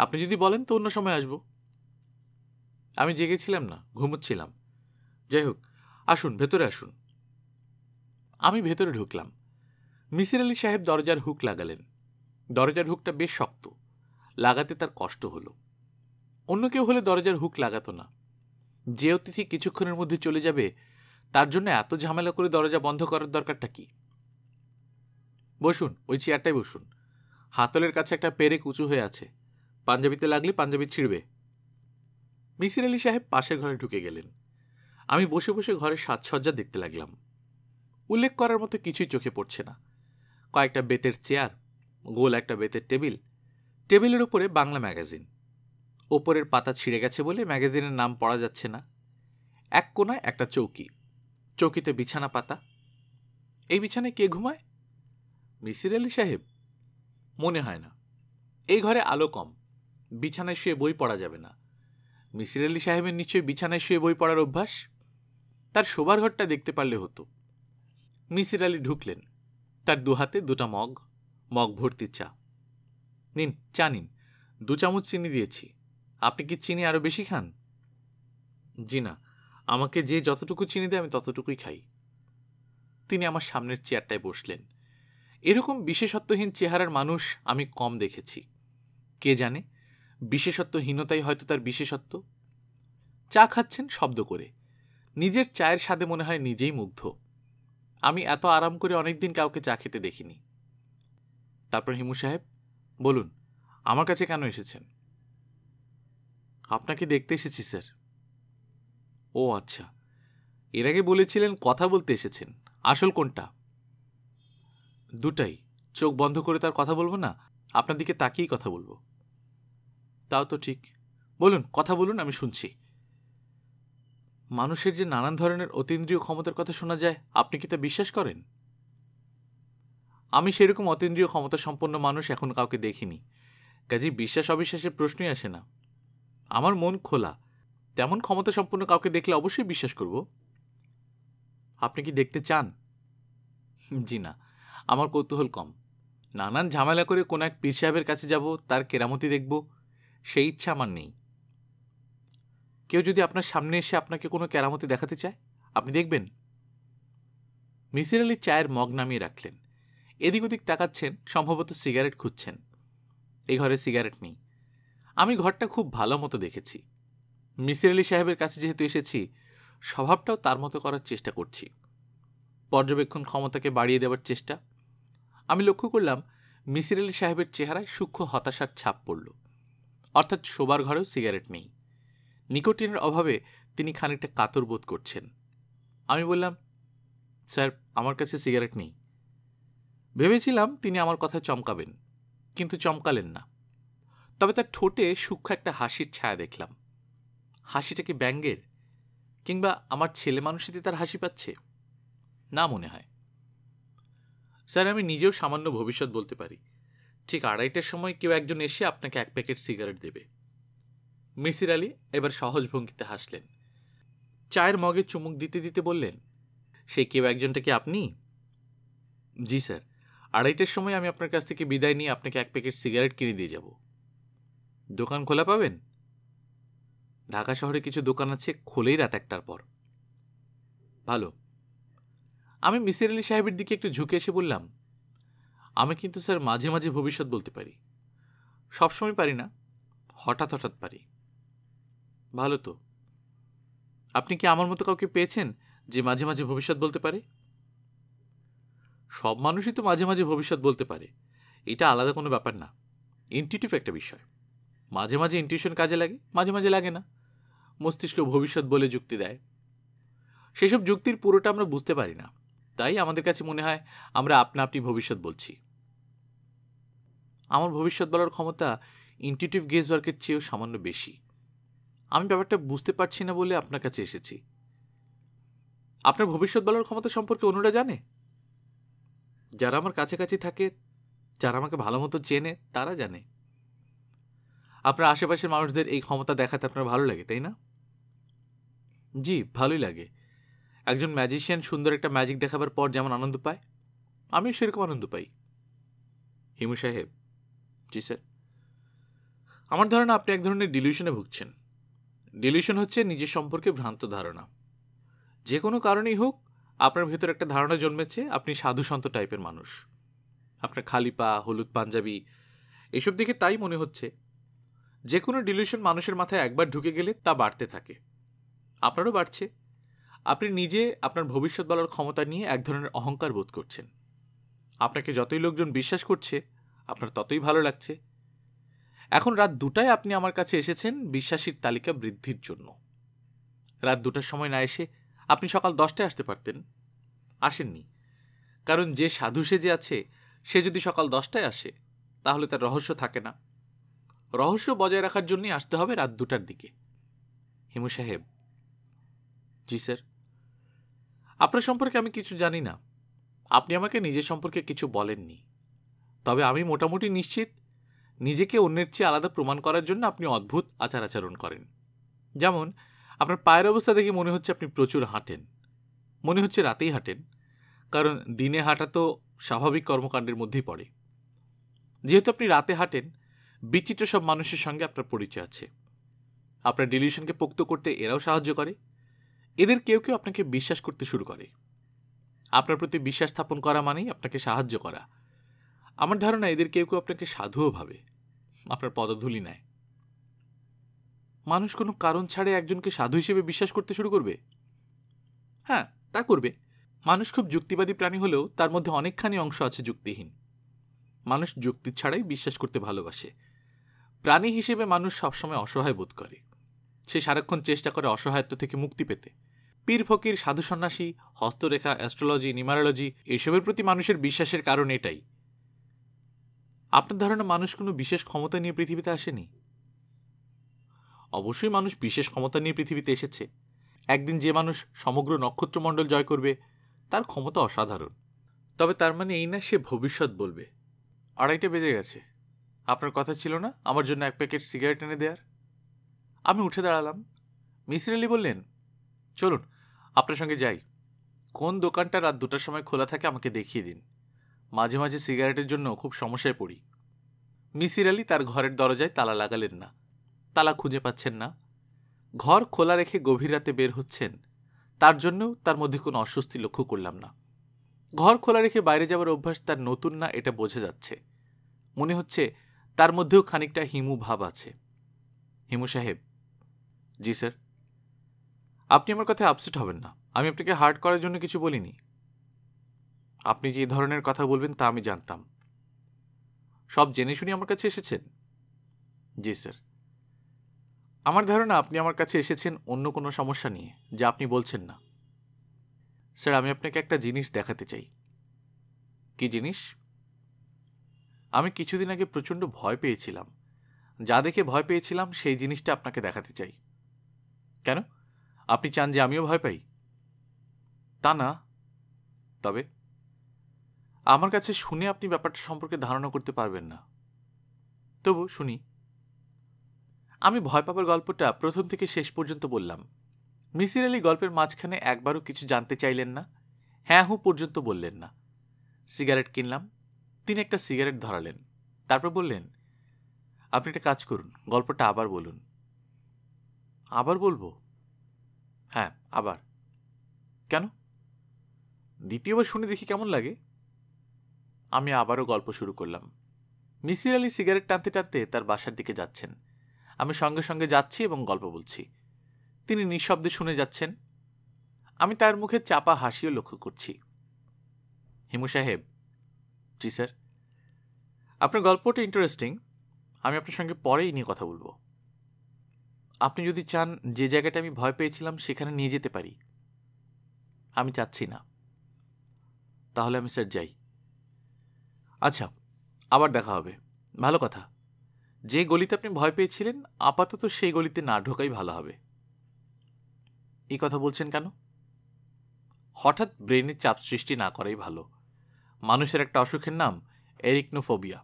আপনি যদি বলেন তো অন্য সময় আসব আমি জেগেছিলাম না ঘুমোচ্ছিলাম যাই হোক আসুন ভেতরে আসুন আমি ভেতরে ঢুকলাম মিসির আলী সাহেব দরজার হুক লাগালেন দরজার হুকটা বেশ শক্ত লাগাতে তার কষ্ট হলো অন্য কেউ হলে দরজার হুক লাগাতো না যে অতিথি কিছুক্ষণের মধ্যে চলে যাবে তার জন্য এত ঝামেলা করে দরজা বন্ধ করার দরকারটা কি বসুন ওই চেয়ারটাই বসুন হাতলের কাছে একটা পেরেক উঁচু হয়ে আছে পাঞ্জাবিতে লাগলে পাঞ্জাবি ছিঁড়বে মিসির আলী সাহেব পাশের ঘরে ঢুকে গেলেন আমি বসে বসে ঘরের সাজসজ্জা দেখতে লাগলাম উল্লেখ করার মতো কিছুই চোখে পড়ছে না কয়েকটা বেতের চেয়ার গোল একটা বেতের টেবিল টেবিলের উপরে বাংলা ম্যাগাজিন ওপরের পাতা ছিঁড়ে গেছে বলে ম্যাগাজিনের নাম পড়া যাচ্ছে না এক কোনায় একটা চৌকি চৌকিতে বিছানা পাতা এই বিছানায় কে ঘুমায় মিসির আলি সাহেব মনে হয় না এই ঘরে আলো কম বিছানায় শুয়ে বই পড়া যাবে না মিসির আলি সাহেবের নিশ্চয়ই বিছানায় শুয়ে বই পড়ার অভ্যাস তার শোবার ঘরটা দেখতে পারলে হতো মিসির আলি ঢুকলেন তার দুহাতে দুটা মগ মগ ভর্তি চা নিন চা নিন দু চামচ চিনি দিয়েছি আপনি কি চিনি আরও বেশি খান জি না আমাকে যে যতটুকু চিনি দেয় আমি ততটুকুই খাই তিনি আমার সামনের চেয়ারটায় বসলেন এরকম বিশেষত্বহীন চেহারার মানুষ আমি কম দেখেছি কে জানে বিশেষত্বহীনতাই হয়তো তার বিশেষত্ব চা খাচ্ছেন শব্দ করে নিজের চায়ের স্বাদে মনে হয় নিজেই মুগ্ধ আমি এত আরাম করে অনেকদিন কাউকে চা খেতে দেখিনি তারপর হিমু সাহেব বলুন আমার কাছে কেন এসেছেন আপনাকে দেখতে এসেছি স্যার ও আচ্ছা এর আগে বলেছিলেন কথা বলতে এসেছেন আসল কোনটা দুটাই চোখ বন্ধ করে তার কথা বলবো না আপনার দিকে তাকেই কথা বলবো তাও তো ঠিক বলুন কথা বলুন আমি শুনছি মানুষের যে নানান ধরনের অতীন্দ্রিয় ক্ষমতার কথা শোনা যায় আপনি কি তা বিশ্বাস করেন আমি সেরকম অতীন্দ্রিয় ক্ষমতা সম্পন্ন মানুষ এখন কাউকে দেখিনি কাজে বিশ্বাস অবিশ্বাসের প্রশ্নই আসে না আমার মন খোলা তেমন ক্ষমতা সম্পন্ন কাউকে দেখলে অবশ্যই বিশ্বাস করব আপনি কি দেখতে চান জি না আমার কৌতূহল কম নানান ঝামেলা করে কোনো এক পীর সাহেবের কাছে যাব তার কেরামতি দেখব সেই ইচ্ছা আমার নেই কেউ যদি আপনার সামনে এসে আপনাকে কোনো কেরামতি দেখাতে চায় আপনি দেখবেন মিসির আলি চায়ের মগ নামিয়ে রাখলেন এদিক ওদিক তাকাচ্ছেন সম্ভবত সিগারেট খুঁজছেন এই ঘরে সিগারেট নেই আমি ঘরটা খুব ভালো মতো দেখেছি মিসির আলি সাহেবের কাছে যেহেতু এসেছি স্বভাবটাও তার মতো করার চেষ্টা করছি পর্যবেক্ষণ ক্ষমতাকে বাড়িয়ে দেওয়ার চেষ্টা আমি লক্ষ্য করলাম মিসির আলি সাহেবের চেহারায় সূক্ষ্ম হতাশার ছাপ পড়ল অর্থাৎ শোবার ঘরেও সিগারেট নেই নিকোটিনের অভাবে তিনি খানিকটা কাতর বোধ করছেন আমি বললাম স্যার আমার কাছে সিগারেট নেই ভেবেছিলাম তিনি আমার কথা চমকাবেন কিন্তু চমকালেন না তবে তার ঠোঁটে সূক্ষ্ম একটা হাসির ছায়া দেখলাম হাসিটা কি ব্যঙ্গের কিংবা আমার ছেলে মানুষেতে তার হাসি পাচ্ছে না মনে হয় স্যার আমি নিজেও সামান্য ভবিষ্যৎ বলতে পারি ঠিক আড়াইটার সময় কেউ একজন এসে আপনাকে এক প্যাকেট সিগারেট দেবে মিসির আলি এবার সহজ ভঙ্গিতে হাসলেন চায়ের মগে চুমুক দিতে দিতে বললেন সেই কেউ একজনটা কি আপনি জি স্যার আড়াইটের সময় আমি আপনার কাছ থেকে বিদায় নিয়ে আপনাকে এক প্যাকেট সিগারেট কিনে দিয়ে যাব দোকান খোলা পাবেন ঢাকা শহরে কিছু দোকান আছে খোলেই রাত একটার পর ভালো আমি মিসির আলি সাহেবের দিকে একটু ঝুঁকে এসে বললাম আমি কিন্তু স্যার মাঝে মাঝে ভবিষ্যৎ বলতে পারি সবসময় পারি না হঠাৎ হঠাৎ পারি ভালো তো আপনি কি আমার মতো কাউকে পেয়েছেন যে মাঝে মাঝে ভবিষ্যৎ বলতে পারে সব মানুষই তো মাঝে মাঝে ভবিষ্যৎ বলতে পারে এটা আলাদা কোনো ব্যাপার না ইনটিউটিভ একটা বিষয় মাঝে মাঝে ইনটিউশন কাজে লাগে মাঝে মাঝে লাগে না মস্তিষ্ক ভবিষ্যৎ বলে যুক্তি দেয় সেসব যুক্তির পুরোটা আমরা বুঝতে পারি না তাই আমাদের কাছে মনে হয় আমরা আপনা আপনি ভবিষ্যৎ বলছি আমার ভবিষ্যৎ বলার ক্ষমতা ইনটিউটিভ গেস ওয়ার্কের চেয়েও সামান্য বেশি আমি ব্যাপারটা বুঝতে পারছি না বলে আপনার কাছে এসেছি আপনার ভবিষ্যৎ বলার ক্ষমতা সম্পর্কে অন্যরা জানে যারা আমার কাছাকাছি থাকে যারা আমাকে ভালো মতো চেনে তারা জানে আপনার আশেপাশের মানুষদের এই ক্ষমতা দেখাতে আপনার ভালো লাগে তাই না জি ভালোই লাগে একজন ম্যাজিশিয়ান সুন্দর একটা ম্যাজিক দেখাবার পর যেমন আনন্দ পায় আমিও সেরকম আনন্দ পাই হিমু সাহেব জি স্যার আমার ধারণা আপনি এক ধরনের ডিলিউশনে ভুগছেন ডিলিশন হচ্ছে নিজের সম্পর্কে ভ্রান্ত ধারণা যে কোনো কারণেই হোক আপনার ভেতর একটা ধারণা জন্মেছে আপনি সাধুসন্ত টাইপের মানুষ আপনার খালি পা হলুদ পাঞ্জাবি এসব দিকে তাই মনে হচ্ছে যে কোনো ডিলিউশন মানুষের মাথায় একবার ঢুকে গেলে তা বাড়তে থাকে আপনারও বাড়ছে আপনি নিজে আপনার ভবিষ্যৎ বলার ক্ষমতা নিয়ে এক ধরনের অহংকার বোধ করছেন আপনাকে যতই লোকজন বিশ্বাস করছে আপনার ততই ভালো লাগছে এখন রাত দুটায় আপনি আমার কাছে এসেছেন বিশ্বাসীর তালিকা বৃদ্ধির জন্য রাত দুটার সময় না এসে আপনি সকাল দশটায় আসতে পারতেন আসেননি কারণ যে সাধু সেজে আছে সে যদি সকাল দশটায় আসে তাহলে তার রহস্য থাকে না রহস্য বজায় রাখার জন্যই আসতে হবে রাত দুটার দিকে হিমু সাহেব জি স্যার আপনার সম্পর্কে আমি কিছু জানি না আপনি আমাকে নিজের সম্পর্কে কিছু বলেননি তবে আমি মোটামুটি নিশ্চিত নিজেকে অন্যের চেয়ে আলাদা প্রমাণ করার জন্য আপনি অদ্ভুত আচার আচরণ করেন যেমন আপনার পায়ের অবস্থা দেখে মনে হচ্ছে আপনি প্রচুর হাঁটেন মনে হচ্ছে রাতেই হাঁটেন কারণ দিনে হাঁটা তো স্বাভাবিক কর্মকাণ্ডের মধ্যেই পড়ে যেহেতু আপনি রাতে হাঁটেন বিচিত্র সব মানুষের সঙ্গে আপনার পরিচয় আছে আপনার ডিলিউশনকে পোক্ত করতে এরাও সাহায্য করে এদের কেউ কেউ আপনাকে বিশ্বাস করতে শুরু করে আপনার প্রতি বিশ্বাস স্থাপন করা মানেই আপনাকে সাহায্য করা আমার ধারণা এদের কেউ কেউ আপনাকে সাধুও ভাবে আপনার পদধূলি নেয় মানুষ কোনো কারণ ছাড়ে একজনকে সাধু হিসেবে বিশ্বাস করতে শুরু করবে হ্যাঁ তা করবে মানুষ খুব যুক্তিবাদী প্রাণী হলেও তার মধ্যে অনেকখানি অংশ আছে যুক্তিহীন মানুষ যুক্তি ছাড়াই বিশ্বাস করতে ভালোবাসে প্রাণী হিসেবে মানুষ সবসময় অসহায় বোধ করে সে সারাক্ষণ চেষ্টা করে অসহায়ত্ব থেকে মুক্তি পেতে পীর ফকির সাধু সন্ন্যাসী হস্তরেখা অ্যাস্ট্রোলজি নিমারোলজি এসবের প্রতি মানুষের বিশ্বাসের কারণ এটাই আপনার ধারণা মানুষ কোনো বিশেষ ক্ষমতা নিয়ে পৃথিবীতে আসেনি অবশ্যই মানুষ বিশেষ ক্ষমতা নিয়ে পৃথিবীতে এসেছে একদিন যে মানুষ সমগ্র নক্ষত্রমণ্ডল জয় করবে তার ক্ষমতা অসাধারণ তবে তার মানে এই না সে ভবিষ্যৎ বলবে আড়াইটা বেজে গেছে আপনার কথা ছিল না আমার জন্য এক প্যাকেট সিগারেট এনে দেয়ার আমি উঠে দাঁড়ালাম মিসির আলি বললেন চলুন আপনার সঙ্গে যাই কোন দোকানটা রাত দুটার সময় খোলা থাকে আমাকে দেখিয়ে দিন মাঝে মাঝে সিগারেটের জন্য খুব সমস্যায় পড়ি মিসির আলী তার ঘরের দরজায় তালা লাগালেন না তালা খুঁজে পাচ্ছেন না ঘর খোলা রেখে গভীর রাতে বের হচ্ছেন তার জন্যও তার মধ্যে কোনো অস্বস্তি লক্ষ্য করলাম না ঘর খোলা রেখে বাইরে যাওয়ার অভ্যাস তার নতুন না এটা বোঝা যাচ্ছে মনে হচ্ছে তার মধ্যেও খানিকটা হিমু ভাব আছে হিমু সাহেব জি স্যার আপনি আমার কথা আপসেট হবেন না আমি আপনাকে হার্ট করার জন্য কিছু বলিনি আপনি যে ধরনের কথা বলবেন তা আমি জানতাম সব জেনে শুনি আমার কাছে এসেছেন জি স্যার আমার ধারণা আপনি আমার কাছে এসেছেন অন্য কোনো সমস্যা নিয়ে যা আপনি বলছেন না স্যার আমি আপনাকে একটা জিনিস দেখাতে চাই কি জিনিস আমি কিছুদিন আগে প্রচণ্ড ভয় পেয়েছিলাম যা দেখে ভয় পেয়েছিলাম সেই জিনিসটা আপনাকে দেখাতে চাই কেন আপনি চান যে আমিও ভয় পাই তা না তবে আমার কাছে শুনে আপনি ব্যাপারটা সম্পর্কে ধারণা করতে পারবেন না তবু শুনি আমি ভয় পাবার গল্পটা প্রথম থেকে শেষ পর্যন্ত বললাম মিসির আলী গল্পের মাঝখানে একবারও কিছু জানতে চাইলেন না হ্যাঁ হু পর্যন্ত বললেন না সিগারেট কিনলাম তিনি একটা সিগারেট ধরালেন তারপর বললেন আপনি একটা কাজ করুন গল্পটা আবার বলুন আবার বলবো হ্যাঁ আবার কেন দ্বিতীয়বার শুনে দেখি কেমন লাগে আমি আবারও গল্প শুরু করলাম মিসির আলি সিগারেট টানতে টানতে তার বাসার দিকে যাচ্ছেন আমি সঙ্গে সঙ্গে যাচ্ছি এবং গল্প বলছি তিনি নিঃশব্দে শুনে যাচ্ছেন আমি তার মুখে চাপা হাসিও লক্ষ্য করছি হিমু সাহেব জি স্যার আপনার গল্পটা ইন্টারেস্টিং আমি আপনার সঙ্গে পরেই নিয়ে কথা বলবো আপনি যদি চান যে জায়গাটা আমি ভয় পেয়েছিলাম সেখানে নিয়ে যেতে পারি আমি চাচ্ছি না তাহলে আমি স্যার যাই আচ্ছা আবার দেখা হবে ভালো কথা যে গলিতে আপনি ভয় পেয়েছিলেন আপাতত সেই গলিতে না ঢোকাই ভালো হবে এই কথা বলছেন কেন হঠাৎ ব্রেনের চাপ সৃষ্টি না করাই ভালো মানুষের একটা অসুখের নাম এরিকনোফোবিয়া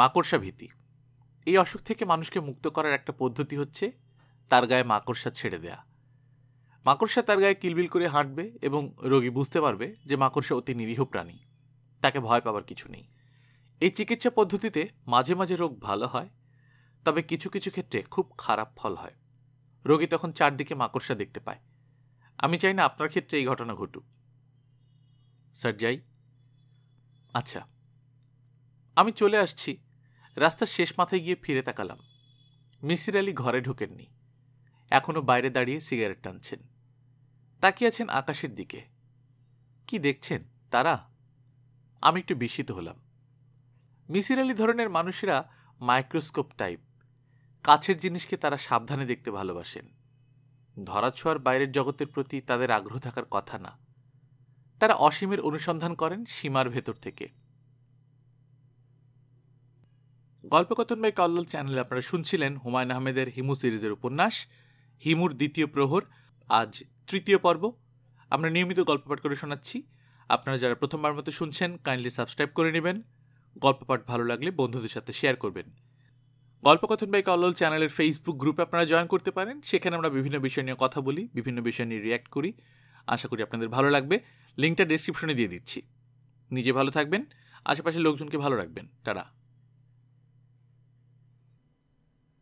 মাকড়সা ভীতি এই অসুখ থেকে মানুষকে মুক্ত করার একটা পদ্ধতি হচ্ছে তার গায়ে মাকড়সা ছেড়ে দেয়া মাকড়সা তার গায়ে কিলবিল করে হাঁটবে এবং রোগী বুঝতে পারবে যে মাকড়সা অতি নিরীহ প্রাণী তাকে ভয় পাবার কিছু নেই এই চিকিৎসা পদ্ধতিতে মাঝে মাঝে রোগ ভালো হয় তবে কিছু কিছু ক্ষেত্রে খুব খারাপ ফল হয় রোগী তখন চারদিকে মাকড়সা দেখতে পায় আমি চাই না আপনার ক্ষেত্রে এই ঘটনা ঘটুক স্যার যাই আচ্ছা আমি চলে আসছি রাস্তার শেষ মাথায় গিয়ে ফিরে তাকালাম মিসির আলী ঘরে ঢোকেননি এখনও বাইরে দাঁড়িয়ে সিগারেট টানছেন তাকিয়ে আছেন আকাশের দিকে কি দেখছেন তারা আমি একটু বিস্মিত হলাম মিসির আলি ধরনের মানুষেরা মাইক্রোস্কোপ টাইপ কাছের জিনিসকে তারা সাবধানে দেখতে ভালোবাসেন ধরাছোঁয়ার বাইরের জগতের প্রতি তাদের আগ্রহ থাকার কথা না তারা অসীমের অনুসন্ধান করেন সীমার ভেতর থেকে গল্পকথন বাই কল্লোল চ্যানেলে আপনারা শুনছিলেন হুমায়ুন আহমেদের হিমু সিরিজের উপন্যাস হিমুর দ্বিতীয় প্রহর আজ তৃতীয় পর্ব আমরা নিয়মিত গল্প পাঠ করে শোনাচ্ছি আপনারা যারা প্রথমবার মতো শুনছেন কাইন্ডলি সাবস্ক্রাইব করে নেবেন গল্প পাঠ ভালো লাগলে বন্ধুদের সাথে শেয়ার করবেন গল্পকথন বাইক কল্লোল চ্যানেলের ফেসবুক গ্রুপে আপনারা জয়েন করতে পারেন সেখানে আমরা বিভিন্ন বিষয় নিয়ে কথা বলি বিভিন্ন বিষয় নিয়ে রিয়্যাক্ট করি আশা করি আপনাদের ভালো লাগবে লিঙ্কটা ডিসক্রিপশনে দিয়ে দিচ্ছি নিজে ভালো থাকবেন আশেপাশের লোকজনকে ভালো রাখবেন টাটা